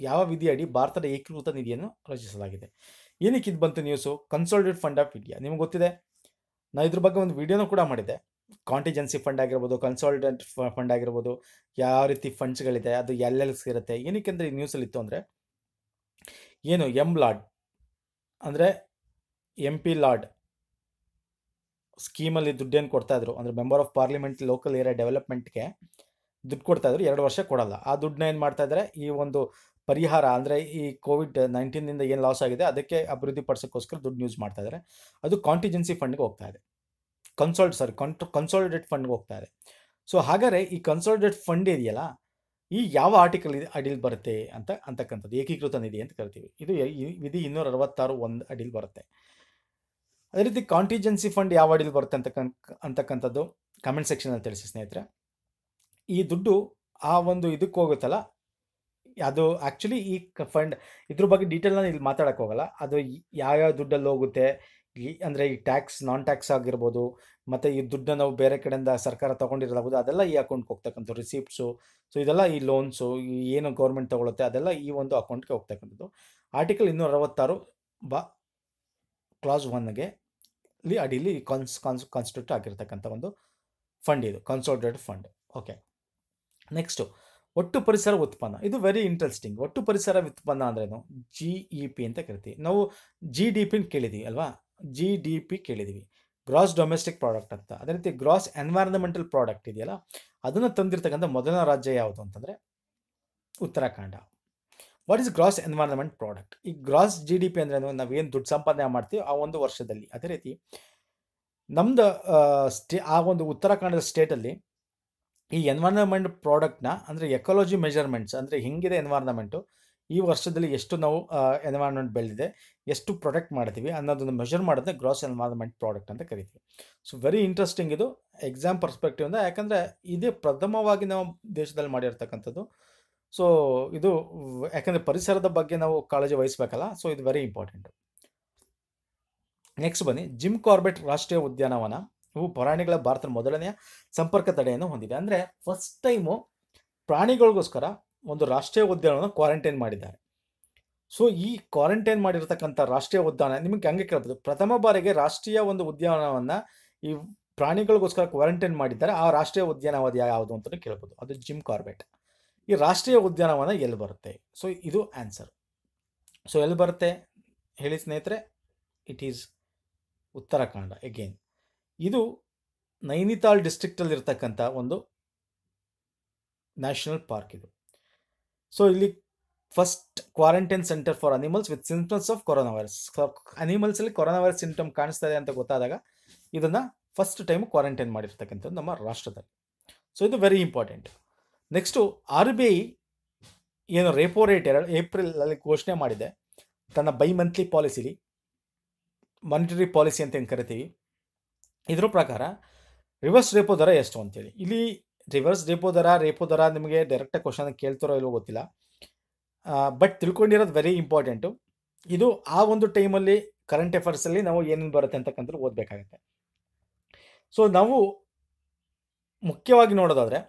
ಯಾವ ವಿಧಿಯಡಿ ಭಾರತದ ಏಕೀಕೃತ ನಿಧಿಯನ್ನು ರಚಿಸಲಾಗಿದೆ ಏನಕ್ಕೆ ಇದು ಬಂತು news consolidate fund of India ನಿಮ್ಗೆ ಗೊತ್ತಿದೆ ನಾನು ಇದ್ರ ಬಗ್ಗೆ ಒಂದು ವಿಡಿಯೋನೂ ಕೂಡ ಮಾಡಿದೆ ಕಾಂಟಿಜೆನ್ಸಿ ಫಂಡ್ ಆಗಿರ್ಬೋದು ಕನ್ಸಾಲಿಡೇಟ್ ಫಂಡ್ ಆಗಿರ್ಬೋದು ಯಾವ ರೀತಿ ಫಂಡ್ಸ್ಗಳಿದೆ ಅದು ಎಲ್ಲೆಲ್ಲಿ ಇರುತ್ತೆ ಏನಕ್ಕೆ ಅಂದರೆ ಈ ನ್ಯೂಸಲ್ಲಿ ಇತ್ತು ಅಂದರೆ ಏನು ಎಂ ಲಾಡ್ ಅಂದರೆ ಎಂ ಪಿ ಲಾಡ್ ಸ್ಕೀಮಲ್ಲಿ ದುಡ್ಡೇನು ಕೊಡ್ತಾಯಿದ್ರು ಅಂದರೆ member of parliament local area ಡೆವಲಪ್ಮೆಂಟ್ಗೆ ದುಡ್ಡು ಕೊಡ್ತಾಯಿದ್ರು ಎರಡು ವರ್ಷ ಕೊಡಲ್ಲ ಆ ದುಡ್ಡನ್ನ ಏನು ಮಾಡ್ತಾಯಿದ್ದಾರೆ ಈ ಒಂದು ಪರಿಹಾರ ಅಂದರೆ ಈ ಕೋವಿಡ್ ನೈನ್ಟೀನಿಂದ ಏನು ಲಾಸ್ ಆಗಿದೆ ಅದಕ್ಕೆ ಅಭಿವೃದ್ಧಿ ಪಡಿಸೋಕ್ಕೋಸ್ಕರ ದುಡ್ಡು ಯೂಸ್ ಮಾಡ್ತಾ ಇದ್ದಾರೆ ಅದು ಕಾಂಟಿಜೆನ್ಸಿ ಫಂಡ್ಗೆ ಹೋಗ್ತಾ ಇದೆ ಕನ್ಸೋಲ್ಟ್ ಸಾರಿ ಕಂಟ್ ಕನ್ಸೋಲಿಡೇಟ್ ಫಂಡ್ಗೆ ಹೋಗ್ತಾ ಇದೆ ಸೊ ಹಾಗಾದರೆ ಈ ಕನ್ಸೋಲಿಡೇಟ್ ಫಂಡ್ ಇದೆಯಲ್ಲ ಈ ಯಾವ ಆರ್ಟಿಕಲ್ ಇದೆ ಅಡಿಲ್ ಬರುತ್ತೆ ಅಂತ ಅಂತಕ್ಕಂಥದ್ದು ಏಕೀಕೃತ ನಿಧಿ ಅಂತ ಕರಿತೀವಿ ಇದು ವಿಧಿ ಇನ್ನೂರ ಅರವತ್ತಾರು ಒಂದು ಅಡಿಲ್ ಬರುತ್ತೆ ಅದೇ ರೀತಿ ಕಾಂಟಿಜೆನ್ಸಿ ಫಂಡ್ ಯಾವ ಅಡಿಲ್ ಬರುತ್ತೆ ಅಂತಕ್ಕಂ ಅಂತಕ್ಕಂಥದ್ದು ಕಮೆಂಟ್ ಸೆಕ್ಷನಲ್ಲಿ ತಿಳಿಸಿ ಸ್ನೇಹಿತರೆ ಈ ದುಡ್ಡು ಆ ಒಂದು ಇದಕ್ಕೆ ಹೋಗುತ್ತಲ್ಲ ಅದು ಆ್ಯಕ್ಚುಲಿ ಈ ಫಂಡ್ ಇದ್ರ ಬಗ್ಗೆ ಡೀಟೇಲ್ ನಾನು ಇಲ್ಲಿ ಮಾತಾಡೋಕ್ಕೆ ಹೋಗಲ್ಲ ಅದು ಯಾವ್ಯಾವ ದುಡ್ಡಲ್ಲಿ ಹೋಗುತ್ತೆ ಈ ಅಂದರೆ ಈ ಟ್ಯಾಕ್ಸ್ ನಾನ್ ಟ್ಯಾಕ್ಸ್ ಆಗಿರ್ಬೋದು ಮತ್ತು ಈ ದುಡ್ಡನ್ನು ನಾವು ಬೇರೆ ಕಡೆಯಿಂದ ಸರ್ಕಾರ ತೊಗೊಂಡಿರೋದಾಗ್ಬೋದು ಅದೆಲ್ಲ ಈ ಅಕೌಂಟ್ಗೆ ಹೋಗ್ತಕ್ಕಂಥ ರಿಸಿಪ್ಟ್ಸು ಸೊ ಇದೆಲ್ಲ ಈ ಲೋನ್ಸು ಏನು ಗೌರ್ಮೆಂಟ್ ತೊಗೊಳುತ್ತೆ ಅದೆಲ್ಲ ಈ ಒಂದು ಅಕೌಂಟ್ಗೆ ಹೋಗ್ತಕ್ಕಂಥದ್ದು ಆರ್ಟಿಕಲ್ ಇನ್ನೂರ ಅರವತ್ತಾರು ಬ ಕ್ಲಾಸ್ ಒನ್ಗೆ ಇಲ್ಲಿ ಅಡಿಲಿ ಕಾನ್ಸ್ ಕಾನ್ಸ್ ಕಾನ್ಸ್ಟಿಟ್ಯೂಟ್ ಆಗಿರ್ತಕ್ಕಂಥ ಒಂದು ಫಂಡ್ ಇದು ಕನ್ಸೋಲ್ಟೇಟ್ ಫಂಡ್ ಓಕೆ ನೆಕ್ಸ್ಟು ಒಟ್ಟು ಪರಿಸರ ಉತ್ಪನ್ನ ಇದು ವೆರಿ ಇಂಟ್ರೆಸ್ಟಿಂಗ್ ಒಟ್ಟು ಪರಿಸರ ಉತ್ಪನ್ನ ಅಂದ್ರೇನು ಜಿ ಇ ಪಿ ಅಂತ ಕರಿತೀವಿ ನಾವು ಜಿ ಡಿ ಪಿನ ಕೇಳಿದ್ದೀವಿ ಅಲ್ವಾ ಜಿ ಡಿ ಪಿ ಕೇಳಿದ್ದೀವಿ ಗ್ರಾಸ್ ಡೊಮೆಸ್ಟಿಕ್ ಪ್ರಾಡಕ್ಟ್ ಅಂತ ಅದೇ ರೀತಿ ಗ್ರಾಸ್ ಎನ್ವೈರನ್ಮೆಂಟಲ್ ಪ್ರಾಡಕ್ಟ್ ಇದೆಯಲ್ಲ ಅದನ್ನು ತಂದಿರತಕ್ಕಂಥ ಮೊದಲನೇ ರಾಜ್ಯ ಯಾವುದು ಅಂತಂದರೆ Uttarakhand what is gross environment product ಈ ಗ್ರಾಸ್ ಜಿ ಡಿ ಪಿ ಅಂದ್ರೆ ಏನು ದುಡ್ಡು ಸಂಪಾದನೆ ಮಾಡ್ತೀವಿ ಆ ಒಂದು ವರ್ಷದಲ್ಲಿ ಅದೇ ರೀತಿ ನಮ್ದು ಸ್ಟೇ ಆ ಒಂದು ಉತ್ತರಾಖಂಡದ ಸ್ಟೇಟಲ್ಲಿ ಈ ಎನ್ವೈರನ್ಮೆಂಟ್ ಪ್ರಾಡಕ್ಟ್ನ ಅಂದರೆ ಎಕಾಲಜಿ ಮೆಜರ್ಮೆಂಟ್ಸ್ ಅಂದರೆ ಹೆಂಗಿದೆ ಎನ್ವೈರನ್ಮೆಂಟು ಈ ವರ್ಷದಲ್ಲಿ ಎಷ್ಟು ನಾವು ಎನ್ವೈರನ್ಮೆಂಟ್ ಬೆಳೆದಿದೆ ಎಷ್ಟು ಪ್ರೊಟೆಕ್ಟ್ ಮಾಡ್ತೀವಿ ಅನ್ನೋದನ್ನು ಮೆಷರ್ ಮಾಡೋದನ್ನ ಗ್ರಾಸ್ ಎನ್ವೈರನ್ಮೆಂಟ್ ಪ್ರಾಡಕ್ಟ್ ಅಂತ ಕರಿತೀವಿ ಸೊ ವೆರಿ ಇಂಟ್ರೆಸ್ಟಿಂಗ್ ಇದು ಎಕ್ಸಾಮ್ ಪರ್ಸ್ಪೆಕ್ಟಿವಿಂದ ಯಾಕಂದರೆ ಇದೇ ಪ್ರಥಮವಾಗಿ ನಾವು ದೇಶದಲ್ಲಿ ಮಾಡಿರ್ತಕ್ಕಂಥದ್ದು ಸೊ ಇದು ಯಾಕಂದರೆ ಪರಿಸರದ ಬಗ್ಗೆ ನಾವು ಕಾಳಜಿ ವಹಿಸ್ಬೇಕಲ್ಲ ಸೊ ಇದು ವೆರಿ ಇಂಪಾರ್ಟೆಂಟು ನೆಕ್ಸ್ಟ್ ಬನ್ನಿ ಜಿಮ್ ಕಾರ್ಬೆಟ್ ರಾಷ್ಟ್ರೀಯ ಉದ್ಯಾನವನ ಇವು ಪ್ರಾಣಿಗಳ ಭಾರತದ ಮೊದಲನೆಯ ಸಂಪರ್ಕ ತಡೆಯನ್ನು ಹೊಂದಿದೆ ಅಂದರೆ ಫಸ್ಟ್ ಟೈಮು ಪ್ರಾಣಿಗಳಿಗೋಸ್ಕರ ಒಂದು ರಾಷ್ಟ್ರೀಯ ಉದ್ಯಾನವನ್ನು ಕ್ವಾರಂಟೈನ್ ಮಾಡಿದ್ದಾರೆ ಸೊ ಈ ಕ್ವಾರಂಟೈನ್ ಮಾಡಿರ್ತಕ್ಕಂಥ ರಾಷ್ಟ್ರೀಯ ಉದ್ಯಾನ ನಿಮಗೆ ಹಂಗೆ ಕೇಳ್ಬೋದು ಪ್ರಥಮ ಬಾರಿಗೆ ರಾಷ್ಟ್ರೀಯ ಒಂದು ಉದ್ಯಾನವನ್ನ ಈ ಪ್ರಾಣಿಗಳಿಗೋಸ್ಕರ ಕ್ವಾರಂಟೈನ್ ಮಾಡಿದ್ದಾರೆ ಆ ರಾಷ್ಟ್ರೀಯ ಉದ್ಯಾನವಾದ ಯಾವುದು ಅಂತ ಕೇಳ್ಬೋದು ಅದು ಜಿಮ್ ಕಾರ್ಬೆಟ್ ಈ ರಾಷ್ಟ್ರೀಯ ಉದ್ಯಾನವನ ಎಲ್ಲಿ ಬರುತ್ತೆ ಸೊ ಇದು ಆನ್ಸರ್ ಸೊ ಎಲ್ಲಿ ಬರುತ್ತೆ ಹೇಳಿ ಸ್ನೇಹಿತರೆ ಇಟ್ ಈಸ್ ಉತ್ತರಾಖಂಡ ಎಗೇನ್ ಇದು ನೈನಿತಾಲ್ ಡಿಸ್ಟ್ರಿಕ್ಟಲ್ಲಿರ್ತಕ್ಕಂಥ ಒಂದು ನ್ಯಾಷನಲ್ ಪಾರ್ಕ್ ಇದು ಸೊ ಇಲ್ಲಿ first quarantine centre for animals with symptoms of corona virus ಅನಿಮಲ್ಸಲ್ಲಿ ಕೊರೋನಾ ವೈರಸ್ ಸಿಂಪ್ಟಮ್ ಕಾಣಿಸ್ತಾ ಇದೆ ಅಂತ ಗೊತ್ತಾದಾಗ ಇದನ್ನು ಫಸ್ಟ್ ಟೈಮ್ ಕ್ವಾರಂಟೈನ್ ಮಾಡಿರ್ತಕ್ಕಂಥದ್ದು ನಮ್ಮ ರಾಷ್ಟ್ರದಲ್ಲಿ ಸೊ ಇದು very important next R B I ಏನು ರೆಪೋ ರೇಟ್ ಎರಡು ಏಪ್ರಿಲಲ್ಲಿ ಘೋಷಣೆ ಮಾಡಿದೆ ತನ್ನ ಬೈ ಮಂತ್ಲಿ ಪಾಲಿಸಿಲಿ ಮಾನಿಟರಿ ಪಾಲಿಸಿ ಅಂತ ಏನು ಕರಿತೀವಿ ಇದ್ರ ಪ್ರಕಾರ ರಿವರ್ಸ್ ರೇಪೋ ದರ ಎಷ್ಟು ಅಂತೇಳಿ ಇಲ್ಲಿ ರಿವರ್ಸ್ ರೇಪೋ ದರ ರೇಪೋ ದರ ನಿಮಗೆ ಡೈರೆಕ್ಟ್ ಕ್ವಶನ್ ಕೇಳ್ತಾರೋ ಇಲ್ಲೋ ಗೊತ್ತಿಲ್ಲ ಬಟ್ ತಿಳ್ಕೊಂಡಿರೋದು ವೆರಿ ಇಂಪಾರ್ಟೆಂಟು ಇದು ಆ ಒಂದು ಟೈಮಲ್ಲಿ ಕರೆಂಟ್ ಅಫೇರ್ಸಲ್ಲಿ ನಾವು ಏನೇನು ಬರುತ್ತೆ ಅಂತಕ್ಕಂಥದ್ದು ಓದಬೇಕಾಗುತ್ತೆ ಸೊ ನಾವು ಮುಖ್ಯವಾಗಿ ನೋಡೋದಾದರೆ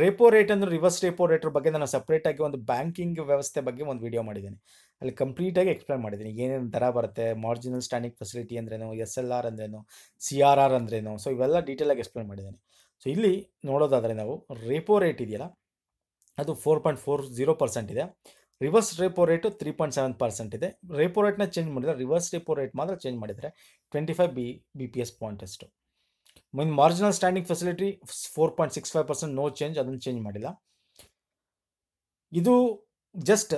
ರೇಪೋ ರೇಟ್ ಅಂದರೆ ರಿವರ್ಸ್ ರೇಪೋ ರೇಟ್ರ ಬಗ್ಗೆ ನಾನು ಸಪ್ರೇಟಾಗಿ ಒಂದು ಬ್ಯಾಂಕಿಂಗ್ ವ್ಯವಸ್ಥೆ ಬಗ್ಗೆ ಒಂದು ವಿಡಿಯೋ ಮಾಡಿದ್ದೀನಿ ಅಲ್ಲಿ ಕಂಪ್ಲೀಟಾಗಿ ಎಕ್ಸ್ಪ್ಲೇನ್ ಮಾಡಿದ್ದೀನಿ ಏನೇನು ದರ ಬರುತ್ತೆ ಮಾರ್ಜಿನಲ್ ಸ್ಟ್ಯಾಂಡಿಂಗ್ ಫೆಸಿಲಿಟಿ ಅಂದ್ರೇನು ಎಸ್ ಎಲ್ ಆರ್ ಅಂದ್ರೇನು ಸಿ ಆರ್ ಆರ್ ಅಂದ್ರೇನು ಸೊ ಇವೆಲ್ಲ ಡೀಟೇಲಾಗಿ ಎಕ್ಸ್ಪ್ಲೇನ್ ಮಾಡಿದ್ದೀನಿ ಸೊ ಇಲ್ಲಿ ನೋಡೋದಾದರೆ ನಾವು ರೇಪೋ ರೇಟ್ ಇದೆಯಲ್ಲ ಅದು four point four zero percent ಇದೆ reverse repo rate three point seven percent ಇದೆ ರೇಪೋ ರೇಟ್ನ ಚೇಂಜ್ ಮಾಡಿದರೆ ರಿವರ್ಸ್ ರೇಪೋ ರೇಟ್ ಮಾತ್ರ ಚೇಂಜ್ ಮಾಡಿದರೆ twenty five B B P S point ಅಷ್ಟು mean marginal standing facility four point six five percent no change ಅದನ್ನು ಚೇಂಜ್ ಮಾಡಿಲ್ಲ ಇದು ಜಸ್ಟ್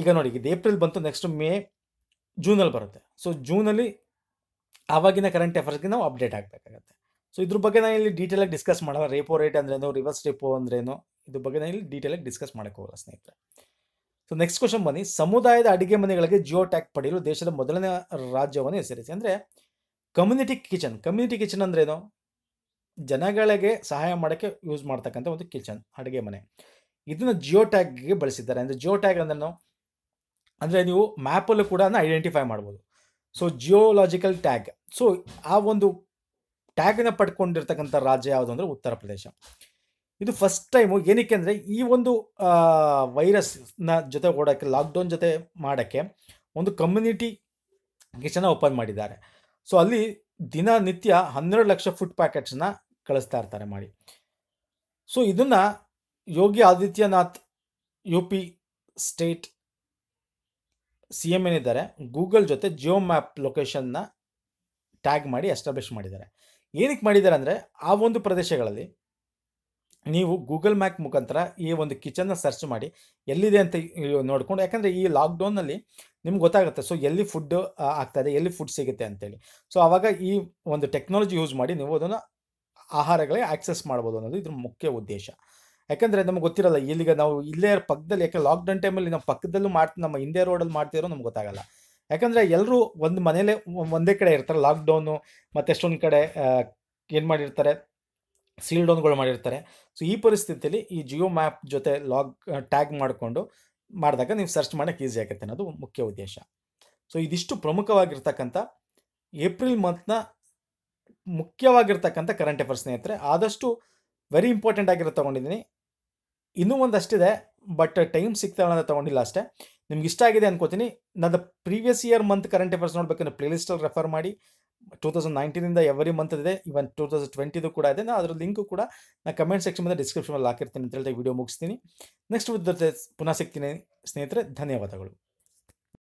ಈಗ ನೋಡಿ ಇದು ಏಪ್ರಿಲ್ ಬಂತು ನೆಕ್ಸ್ಟ್ ಮೇ ಜೂನಲ್ಲಿ ಬರುತ್ತೆ ಸೊ ಜೂನಲ್ಲಿ ಆವಾಗಿನ ಕರೆಂಟ್ ಅಫೇರ್ಸ್ಗೆ ನಾವು ಅಪ್ಡೇಟ್ ಆಗಬೇಕಾಗತ್ತೆ ಸೊ ಇದ್ರ ಬಗ್ಗೆ ನಾನು ಇಲ್ಲಿ ಡೀಟೇಲಾಗಿ ಡಿಸ್ಕಸ್ ಮಾಡಲ್ಲ ರೇಪೋ ರೇಟ್ ಅಂದ್ರೇನು ರಿವರ್ಸ್ ರೇಪೋ ಅಂದ್ರೇನು ಇದ್ರ ಬಗ್ಗೆ ನಾನು ಇಲ್ಲಿ ಡೀಟೇಲಾಗಿ ಡಿಸ್ಕಸ್ ಮಾಡೋಕ್ಕೆ ಹೋಗಲ್ಲ ಸ್ನೇಹಿತರೆ ಸೊ ನೆಕ್ಸ್ಟ್ ಕ್ವಶನ್ ಬನ್ನಿ ಸಮುದಾಯದ ಅಡುಗೆ ಮನೆಗಳಿಗೆ ಜಿಯೋ ಟ್ಯಾಕ್ ಪಡೆಯಲು ದೇಶದ ಮೊದಲನೇ ರಾಜ್ಯವನ್ನು ಹೆಸರಿಸಿ ಅಂದರೆ ಕಮ್ಯುನಿಟಿ ಕಿಚನ್ ಕಮ್ಯುನಿಟಿ ಕಿಚನ್ ಅಂದ್ರೇನು ಜನಗಳಿಗೆ ಸಹಾಯ ಮಾಡೋಕ್ಕೆ ಯೂಸ್ ಮಾಡ್ತಕ್ಕಂಥ ಒಂದು ಕಿಚನ್ ಅಡುಗೆ ಮನೆ ಇದನ್ನು ಜಿಯೋ ಟ್ಯಾಗ್ಗೆ ಬಳಸಿದ್ದಾರೆ ಅಂದರೆ ಜಿಯೋ ಟ್ಯಾಗ್ ನಾವು ಅಂದರೆ ನೀವು ಮ್ಯಾಪಲ್ಲೂ ಕೂಡ ಐಡೆಂಟಿಫೈ ಮಾಡ್ಬೋದು ಸೊ ಜಿಯೋಲಾಜಿಕಲ್ ಟ್ಯಾಗ್ ಸೊ ಆ ಒಂದು ಟ್ಯಾಗ್ನ ಪಡ್ಕೊಂಡಿರ್ತಕ್ಕಂಥ ರಾಜ್ಯ ಯಾವುದು ಅಂದರೆ ಉತ್ತರ ಪ್ರದೇಶ ಇದು ಫಸ್ಟ್ ಟೈಮು ಏನಕ್ಕೆ ಅಂದರೆ ಈ ಒಂದು ವೈರಸ್ನ ಜೊತೆ ಓಡೋಕ್ಕೆ ಲಾಕ್ಡೌನ್ ಜೊತೆ ಮಾಡೋಕ್ಕೆ ಒಂದು ಕಮ್ಯುನಿಟಿ ಕಿಚನ ಓಪನ್ ಮಾಡಿದ್ದಾರೆ ಸೊ ಅಲ್ಲಿ ದಿನನಿತ್ಯ ಹನ್ನೆರಡು ಲಕ್ಷ ಫುಡ್ ಪ್ಯಾಕೆಟ್ಸ್ನ ಕಳಿಸ್ತಾ ಇರ್ತಾರೆ ಮಾಡಿ ಸೊ ಇದನ್ನು Yogi Adityanath U P state C M ಏನಿದ್ದಾರೆ ಗೂಗಲ್ ಜೊತೆ ಜಿಯೋ ಮ್ಯಾಪ್ ಲೊಕೇಶನ್ನ ಟ್ಯಾಗ್ ಮಾಡಿ ಎಸ್ಟಾಬ್ಲಿಷ್ ಮಾಡಿದ್ದಾರೆ ಏನಕ್ಕೆ ಮಾಡಿದ್ದಾರೆ ಅಂದರೆ ಆ ಒಂದು ಪ್ರದೇಶಗಳಲ್ಲಿ ನೀವು ಗೂಗಲ್ ಮ್ಯಾಪ್ ಮುಖಾಂತರ ಈ ಒಂದು ಕಿಚನ್ನ ಸರ್ಚ್ ಮಾಡಿ ಎಲ್ಲಿದೆ ಅಂತ ನೋಡಿಕೊಂಡು ಯಾಕಂದರೆ ಈ ಲಾಕ್ಡೌನಲ್ಲಿ ನಿಮ್ಗೆ ಗೊತ್ತಾಗುತ್ತೆ ಸೊ ಎಲ್ಲಿ ಫುಡ್ ಇದೆ ಎಲ್ಲಿ ಫುಡ್ ಸಿಗುತ್ತೆ ಅಂತೇಳಿ ಸೊ ಆವಾಗ ಈ ಒಂದು ಟೆಕ್ನಾಲಜಿ ಯೂಸ್ ಮಾಡಿ ನೀವು ಅದನ್ನು ಆಹಾರಗಳಿಗೆ ಆಕ್ಸೆಸ್ ಮಾಡ್ಬೋದು ಅನ್ನೋದು ಇದ್ರ ಮುಖ್ಯ ಉದ್ದೇಶ ಯಾಕಂದರೆ ನಮ್ಗೆ ಗೊತ್ತಿರಲ್ಲ ಇಲ್ಲಿಗೆ ನಾವು ಇಲ್ಲೇ ಪಕ್ಕದಲ್ಲಿ ಯಾಕೆ ಲಾಕ್ಡೌನ್ ಟೈಮಲ್ಲಿ ನಮ್ಮ ಪಕ್ಕದಲ್ಲೂ ಮಾಡ್ತೀವಿ ನಮ್ಮ ಹಿಂದೆ ರೋಡಲ್ಲಿ ಮಾಡ್ತಿರೋ ನಮ್ಗೆ ಗೊತ್ತಾಗಲ್ಲ ಯಾಕಂದರೆ ಎಲ್ಲರೂ ಒಂದು ಮನೇಲೆ ಒಂದೇ ಕಡೆ ಇರ್ತಾರೆ ಲಾಕ್ಡೌನು ಮತ್ತು ಎಷ್ಟೊಂದು ಕಡೆ ಏನು ಮಾಡಿರ್ತಾರೆ ಸೀಲ್ಡೌನ್ಗಳು ಮಾಡಿರ್ತಾರೆ ಸೊ ಈ ಪರಿಸ್ಥಿತಿಯಲ್ಲಿ ಈ ಜಿಯೋ ಮ್ಯಾಪ್ ಜೊತೆ ಲಾಗ್ ಟ್ಯಾಗ್ ಮಾಡಿಕೊಂಡು ಮಾಡಿದಾಗ ನೀವು ಸರ್ಚ್ ಮಾಡೋಕ್ಕೆ ಈಸಿ ಆಗುತ್ತೆ ಅನ್ನೋದು ಮುಖ್ಯ ಉದ್ದೇಶ ಸೊ ಇದಿಷ್ಟು ಪ್ರಮುಖವಾಗಿರ್ತಕ್ಕಂಥ ಏಪ್ರಿಲ್ ಮಂತ್ನ ಮುಖ್ಯವಾಗಿರ್ತಕ್ಕಂಥ ಕರೆಂಟ್ ಅಫೇರ್ಸ್ ಸ್ನೇಹಿತರೆ ಆದಷ್ಟು ವೆರಿ ಇಂಪಾರ್ಟೆಂಟ್ ಆಗಿರೋ ತೊಗೊಂಡಿದ್ದೀನಿ ಇನ್ನೂ ಒಂದಷ್ಟಿದೆ ಬಟ್ ಟೈಮ್ ಸಿಗ್ತಾವೆ ಅಂತ ತಗೊಂಡಿಲ್ಲ ಅಷ್ಟೇ ನಿಮ್ಗೆ ಇಷ್ಟ ಆಗಿದೆ ಅನ್ಕೋತೀನಿ ನನ್ನ previous year month current affairs ನೋಡ್ಬೇಕಂದ್ರೆ ಲಿಸ್ಟಲ್ಲಿ ರೆಫರ್ ಮಾಡಿ ಟೂ ತೌಸಂಡ್ ನೈನ್ಟೀನಿಂದ ಎವ್ರಿ ಮಂತ್ ಇದೆ ಇವನ್ ಟೂ ತೌಸಂಡ್ ಟ್ವೆಂಟಿದು ಕೂಡ ಇದೆ ನಾನು ಅದ್ರ ಲಿಂಕು ಕೂಡ ನಾನು ಕಮೆಂಟ್ ಸೆಕ್ಷನ್ ಮೇಲೆ ಡಿಸ್ಕ್ರಿಪ್ಷನಲ್ಲಿ ಹಾಕಿರ್ತೀನಿ ಅಂತ ಹೇಳಿ ವಿಡಿಯೋ ಮುಗಿಸ್ತೀನಿ ನೆಕ್ಸ್ಟ್ ವಿಡಿಯೋ ಪುನಃ ಸಿಗ್ತೀನಿ ಸ್ನೇಹಿತರೆ ಧನ್ಯವಾದಗಳು